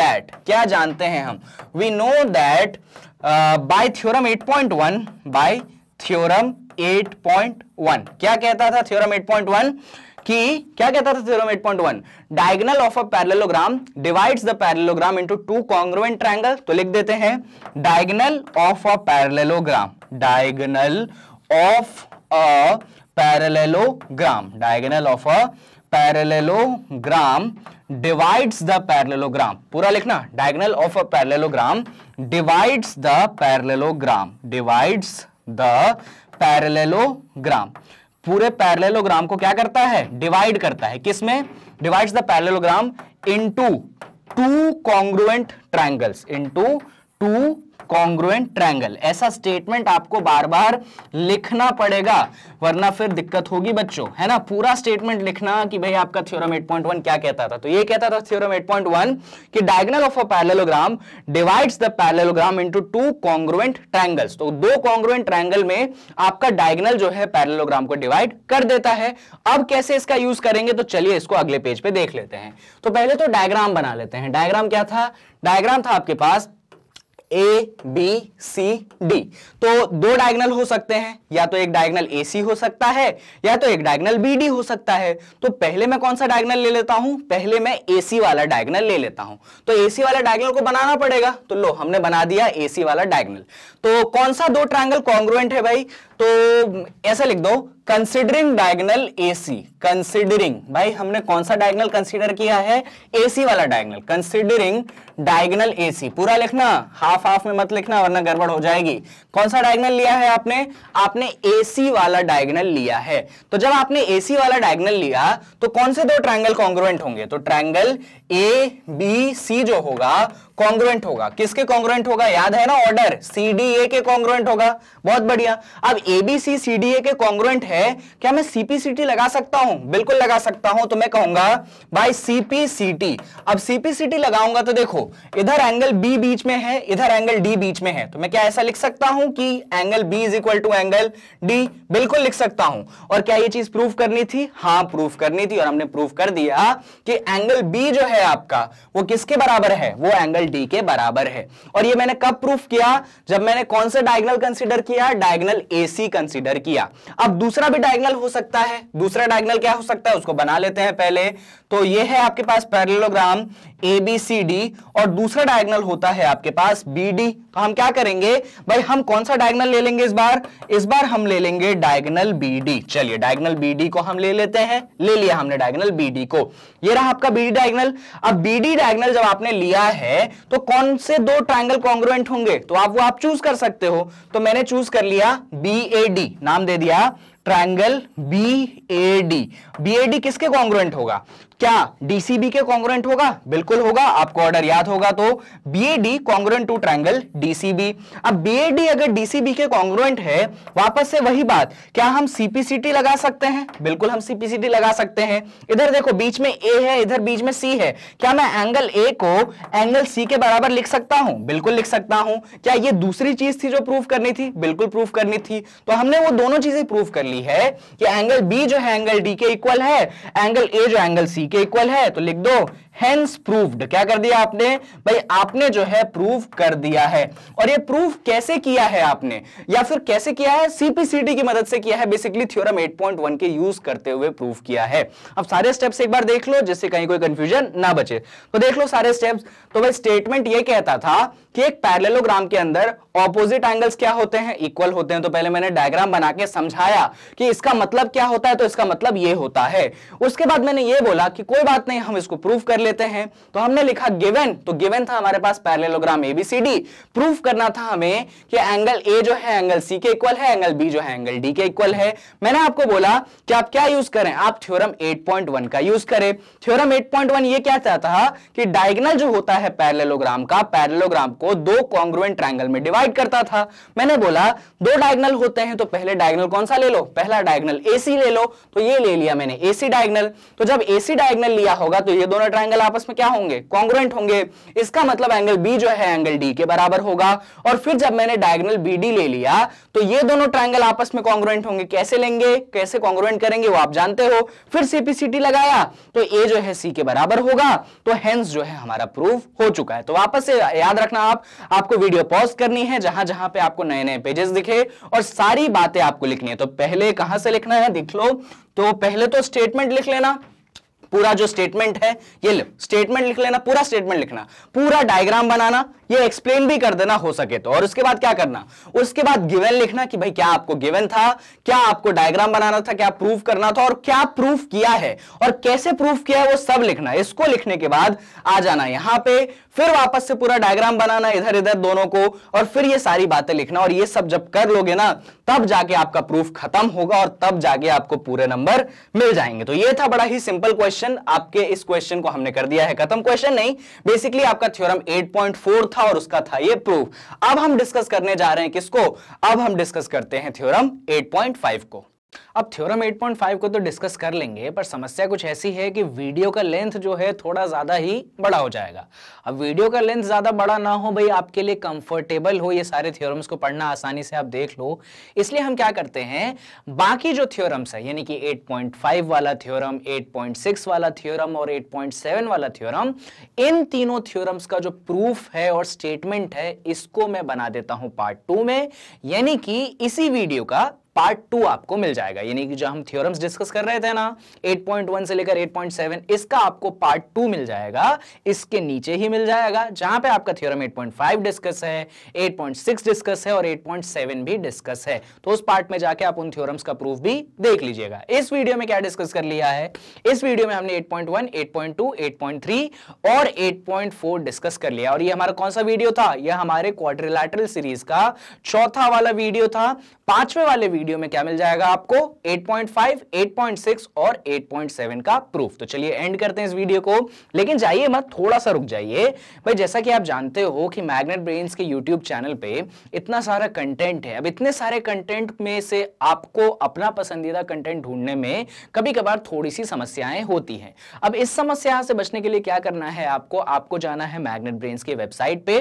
that क्या जानते हैं हम we know that by theorem 8.1 by theorem eight क्या कहता था थ्योरम 8.1 कि क्या कहता था theorem 8.1 diagonal of a parallelogram divides the parallelogram into two congruent triangle तो लिख देते हैं diagonal of a parallelogram diagonal of a parallelogram diagonal of a parallelogram divides the parallelogram पूरा लिखना diagonal of a parallelogram divides the parallelogram divides the parallelogram पूरे पैरलेलोग्राम को क्या करता है डिवाइड करता है किसमें divides the parallelogram into two congruent triangles into two congruent triangle ऐसा स्टेटमेंट आपको बार बार लिखना पड़ेगा वरना फिर दिक्कत होगी बच्चों है ना पूरा स्टेटमेंट लिखना कि भाई आपका थ्योरम 8.1 क्या कहता था तो ये कहता था थ्योरम 8.1 कि diagonal of a parallelogram divides the parallelogram into two congruent triangles तो दो कॉन्ग्रुएंट ट्रायंगल में आपका डायगोनल जो है पैरेललोग्राम को डिवाइड कर देता है अब कैसे इसका यूज करेंगे तो चलिए इसको अगले पेज पे देख लेते हैं तो पहले तो डायग्राम बना लेते हैं डायग्राम क्या था डायग्राम था आपके पास ए बी सी डी तो दो डायगनल हो सकते हैं या तो एक डायगनल ए सी हो सकता है या तो एक डायगनल बी डी हो सकता है तो पहले मैं कौन सा डायगनल ले लेता हूं पहले मैं ए सी वाला डायगनल ले लेता हूं तो ए सी वाला डायगनल को बनाना पड़ेगा तो लो हमने बना दिया ए सी वाला डायगनल तो कौन सा दो ट्राइंगल कॉन्ग्रुएंट है भाई तो ऐसा लिख दो कंसिडरिंग डायगनल एसी कंसिडरिंग भाई हमने कौन सा डायगनल कंसिडर किया है एसी वाला डायगनल कंसिडरिंग डायगनल एसी पूरा लिखना हाफ हाफ में मत लिखना वरना गड़बड़ हो जाएगी कौन सा डायगनल लिया है आपने आपने एसी वाला डायगनल लिया है तो जब आपने एसी वाला डायगनल लिया तो कौन से दो ट्राइंगल कॉन्ग्रोवेंट होंगे तो ट्राइंगल ए बी सी जो होगा कॉन्ग्रुएंट होगा किसके कॉन्ग्रुएंट होगा याद है ना ऑर्डर सीडीए के कॉन्ग्रुएंट होगा बहुत बढ़िया अब एबीसी सीडीए के कॉन्ग्रुएंट है क्या मैं सीपीसीटी लगा सकता हूं बिल्कुल लगा सकता हूं तो मैं कहूंगा भाई सीपीसीटी अब सीपीसीटी लगाऊंगा तो देखो इधर एंगल बी बीच में है इधर एंगल डी बीच में है तो मैं क्या ऐसा लिख सकता हूं कि angle B is equal to angle D बिल्कुल लिख सकता हूं और क्या ये चीज प्रूफ करनी थी हाँ प्रूफ करनी थी और हमने प्रूफ कर दिया कि एंगल बी जो है आपका वो किसके बराबर है वो एंगल डी के बराबर है और ये मैंने कब प्रूफ किया जब मैंने कौन सा डायगनल कंसिडर किया डायगनल सी कंसिडर किया अब दूसरा भी डायगनल हो सकता है दूसरा डायगनल क्या हो सकता है उसको बना लेते हैं पहले तो ये है आपके पास parallelogram A B C D और दूसरा डायगनल होता है आपके पास बी डी तो हम क्या करेंगे भाई हम कौन सा डायगनल ले लेंगे इस बार इस बार हम ले लेंगे डायगनल बी डी चलिए डायगनल बी डी को हम ले लेते हैं ले लिया हमने डायगनल बी डी को ये रहा आपका बी डी डायगनल अब बी डी डायगनल जब आपने लिया है तो कौन से दो ट्राइंगल कॉन्ग्रुएंट होंगे तो आप वो आप चूज कर सकते हो तो मैंने चूज कर लिया बी ए डी नाम दे दिया triangle B A D B A D किसके कॉन्ग्रुएंट होगा क्या डीसीबी के कॉन्ग्रेंट होगा बिल्कुल होगा आपको ऑर्डर याद होगा तो BAD congruent to triangle DCB अब बीएडी अगर डीसीबी के कॉन्ग्रेंट है वापस से वही बात क्या हम सीपीसीटी लगा सकते हैं बिल्कुल हम सीपीसीटी लगा सकते हैं इधर देखो बीच में ए है इधर बीच में सी है क्या मैं एंगल ए को एंगल सी के बराबर लिख सकता हूं बिल्कुल लिख सकता हूं क्या ये दूसरी चीज थी जो प्रूफ करनी थी बिल्कुल प्रूफ करनी थी तो हमने वो दोनों चीजें प्रूफ कर ली है कि एंगल बी जो है एंगल डी के इक्वल है एंगल ए जो एंगल सी इक्वल है तो लिख दो हैंस प्रूव्ड क्या कर दिया आपने भाई आपने जो है प्रूव कर दिया है और ये प्रूव कैसे किया है आपने या फिर कैसे किया है सीपीसीटी की मदद से किया है बेसिकली थ्योरम 8.1 के यूज करते हुए प्रूव किया है अब सारे स्टेप्स एक बार देख लो जिससे कहीं कोई कंफ्यूजन ना बचे तो देख लो सारे स्टेप्स तो भाई स्टेटमेंट ये कहता था कि एक पैरेलोग्राम के अंदर ऑपोजिट एंगल्स क्या होते हैं इक्वल होते हैं तो पहले मैंने डायग्राम बना के समझाया कि इसका मतलब क्या होता है तो इसका मतलब ये होता है उसके बाद मैंने ये बोला कि कोई बात नहीं हम इसको प्रूव कर कर लेते हैं तो हमने लिखा गिवन तो गिवन था हमारे पास पैरेललोग्राम एबीसीडी प्रूफ करना था हमें कि एंगल ए जो है एंगल सी के इक्वल है एंगल बी जो है एंगल डी के इक्वल है मैंने आपको बोला कि आप क्या यूज करें आप थ्योरम 8.1 का यूज करें थ्योरम 8.1 ये क्या चाहता था कि डायगनल जो होता है पैरलेलोग्राम का पैरेललोग्राम को दो कॉन्ग्रुएंट ट्राइंगल में डिवाइड करता था मैंने बोला दो डायगनल होते हैं तो पहले डायगनल कौन सा ले लो पहला डायगनल एसी ले लो तो ये ले लिया मैंने एसी डायगनल तो जब एसी डायगनल लिया होगा तो ये दोनों ट्राइंगल एंगल आपस में क्या होंगे कॉन्ग्रेंट होंगे इसका मतलब एंगल बी जो है एंगल डी के बराबर होगा और फिर जब मैंने डायगनल बी डी ले लिया तो ये दोनों ट्राइंगल आपस में कॉन्ग्रेंट होंगे कैसे लेंगे कैसे कॉन्ग्रेंट करेंगे वो आप जानते हो फिर सीपीसीटी लगाया तो ए जो है सी के बराबर होगा तो हेंस जो है हमारा प्रूफ हो चुका है तो वापस से याद रखना आप आपको वीडियो पॉज करनी है जहां जहां पे आपको नए नए पेजेस दिखे और सारी बातें आपको लिखनी है तो पहले कहां से लिखना है दिख लो तो पहले तो स्टेटमेंट लिख लेना पूरा जो स्टेटमेंट है ये लो स्टेटमेंट लिख लेना पूरा स्टेटमेंट लिखना पूरा डायग्राम बनाना ये एक्सप्लेन भी कर देना हो सके तो और उसके बाद क्या करना उसके बाद गिवन लिखना कि भाई क्या आपको गिवन था क्या आपको डायग्राम बनाना था क्या प्रूफ करना था और क्या प्रूफ किया है और कैसे प्रूफ किया है वो सब लिखना इसको लिखने के बाद आ जाना यहां पे फिर वापस से पूरा डायग्राम बनाना इधर इधर दोनों को और फिर ये सारी बातें लिखना और ये सब जब कर लोगे ना तब जाके आपका प्रूफ खत्म होगा और तब जाके आपको पूरे नंबर मिल जाएंगे तो ये था बड़ा ही सिंपल क्वेश्चन क्वेश्चन आपके इस क्वेश्चन को हमने कर दिया है खत्म क्वेश्चन नहीं बेसिकली आपका थ्योरम 8.4 था और उसका था ये प्रूफ अब हम डिस्कस करने जा रहे हैं किसको अब हम डिस्कस करते हैं थ्योरम 8.5 को अब थ्योरम 8.5 को तो डिस्कस कर लेंगे पर समस्या कुछ ऐसी है कि वीडियो का लेंथ जो है थोड़ा ज़्यादा ही बड़ा हो जाएगा अब वीडियो का लेंथ ज़्यादा बड़ा ना हो भाई आपके लिए कंफर्टेबल हो ये सारे थ्योरम्स को पढ़ना आसानी से आप देख लो इसलिए हम क्या करते हैं बाकी जो थ्योरम्स है यानी कि 8.5 वाला थ्योरम एट वाला थ्योरम और एट वाला थ्योरम इन तीनों थ्योरम्स का जो प्रूफ है और स्टेटमेंट है इसको मैं बना देता हूं पार्ट टू में यानी कि इसी वीडियो का पार्ट टू आपको मिल जाएगा यानी कि जो हम थियोरम्स डिस्कस कर रहे थे ना 8.1 से लेकर 8.7 इसका आपको पार्ट टू मिल जाएगा इसके नीचे ही मिल जाएगा जहां पे आपका थियोरम 8.5 डिस्कस है 8.6 डिस्कस है और 8.7 भी डिस्कस है तो उस पार्ट में जाके आप उन थियोरम्स का प्रूफ भी देख लीजिएगा इस वीडियो में क्या डिस्कस कर लिया है इस वीडियो में हमने एट पॉइंट वन और एट डिस्कस कर लिया और यह हमारा कौन सा वीडियो था यह हमारे क्वाड्रिलैटरल सीरीज का चौथा वाला वीडियो था पांचवे वाले वीडियो में क्या मिल जाएगा आपको 8.5, 8.6 और 8.7 का प्रूफ तो चलिए एंड करते हैं इस वीडियो को लेकिन जाइए मत थोड़ा सा रुक जाइए भाई जैसा कि आप जानते हो कि मैग्नेट ब्रेन के यूट्यूब चैनल पे इतना सारा कंटेंट है अब इतने सारे कंटेंट में से आपको अपना पसंदीदा कंटेंट ढूंढने में कभी कभार थोड़ी सी समस्याएं होती हैं अब इस समस्या से बचने के लिए क्या करना है आपको आपको जाना है मैग्नेट ब्रेन की वेबसाइट पे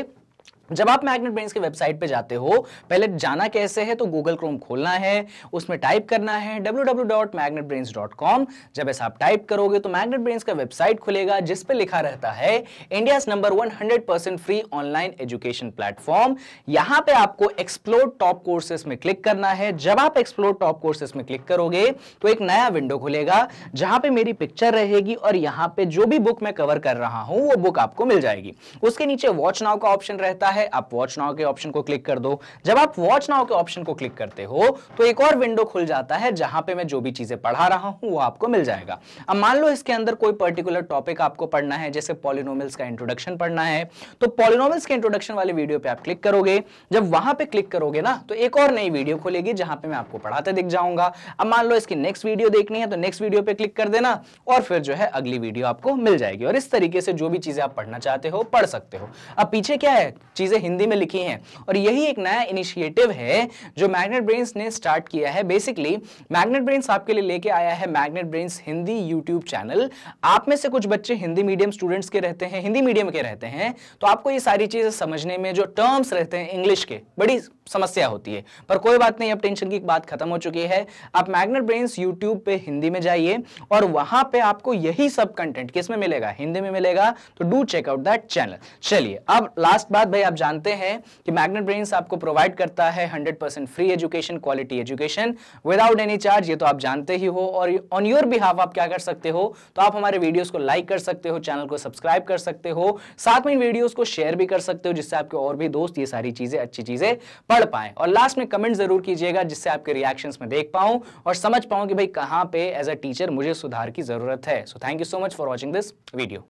जब आप मैग्नेट ब्रेन्स की वेबसाइट पे जाते हो पहले जाना कैसे है तो गूगल क्रोम खोलना है उसमें टाइप करना है www.magnetbrains.com जब ऐसा आप टाइप करोगे तो मैग्नेट ब्रेन्स का वेबसाइट खुलेगा जिस पे लिखा रहता है India number 100 percent free online education platform यहां पे आपको एक्सप्लोर टॉप कोर्सेस में क्लिक करना है जब आप एक्सप्लोर टॉप कोर्सेस में क्लिक करोगे तो एक नया विंडो खुलेगा जहां पर मेरी पिक्चर रहेगी और यहां पे जो भी बुक मैं कवर कर रहा हूं वो बुक आपको मिल जाएगी उसके नीचे वॉच नाउ का ऑप्शन रहता है है आप वॉच नाव के ऑप्शन को क्लिक कर दो जब आप वॉच नाव के ऑप्शन को क्लिक करते हो तो एक और विंडो खुल जाता है जहां पे मैं जो भी चीजें पढ़ा रहा हूं वो आपको मिल जाएगा अब मान लो इसके अंदर कोई पर्टिकुलर टॉपिक आपको पढ़ना है जैसे पॉलिनोमल्स का इंट्रोडक्शन पढ़ना है तो पॉलिनोमल्स के इंट्रोडक्शन वाले वीडियो पे आप क्लिक करोगे जब वहां पर क्लिक करोगे ना तो एक और नई वीडियो खोलेगी जहां पर मैं आपको पढ़ाते दिख जाऊंगा अब मान लो इसकी नेक्स्ट वीडियो देखनी है तो नेक्स्ट वीडियो पे क्लिक कर देना और फिर जो है अगली वीडियो आपको मिल जाएगी और इस तरीके से जो भी चीजें आप पढ़ना चाहते हो पढ़ सकते हो अब पीछे क्या है चीज़ें हिंदी में लिखी हैं और यही एक नया इनिशिएटिव है जो मैग्नेट ब्रेन्स ने स्टार्ट किया है बेसिकली मैग्नेट ब्रेन्स आपके लिए लेके आया है Magnet Brains Hindi YouTube channel आप में से कुछ बच्चे हिंदी मीडियम स्टूडेंट्स के रहते हैं हिंदी मीडियम के रहते हैं तो आपको ये सारी चीज़ें समझने में जो टर्म्स रहते हैं इंग्लिश के बड़ी समस्या होती है पर कोई बात नहीं अब टेंशन की बात खत्म हो चुकी है आप मैग्नेट ब्रेन्स यूट्यूब पे हिंदी में जाइए और वहां पे आपको यही सब कंटेंट किस में मिलेगा हिंदी में मिलेगा तो डू चेकआउट दैट चैनल चलिए अब लास्ट बात भाई आप जानते हैं कि मैग्नेट ब्रेन्स आपको प्रोवाइड करता है 100% free education quality education without any charge ये तो आप जानते ही हो और ऑन योर बिहाफ आप क्या कर सकते हो तो आप हमारे वीडियोस को लाइक कर सकते हो चैनल को सब्सक्राइब कर सकते हो साथ में इन वीडियोज को शेयर भी कर सकते हो जिससे आपके और भी दोस्त ये सारी चीजें अच्छी चीजें पढ़ पाए और लास्ट में कमेंट जरूर कीजिएगा जिससे आपके रिएक्शन में देख पाऊं और समझ पाऊं कि भाई कहां पे एज अ टीचर मुझे सुधार की जरूरत है so thank you so much for watching this video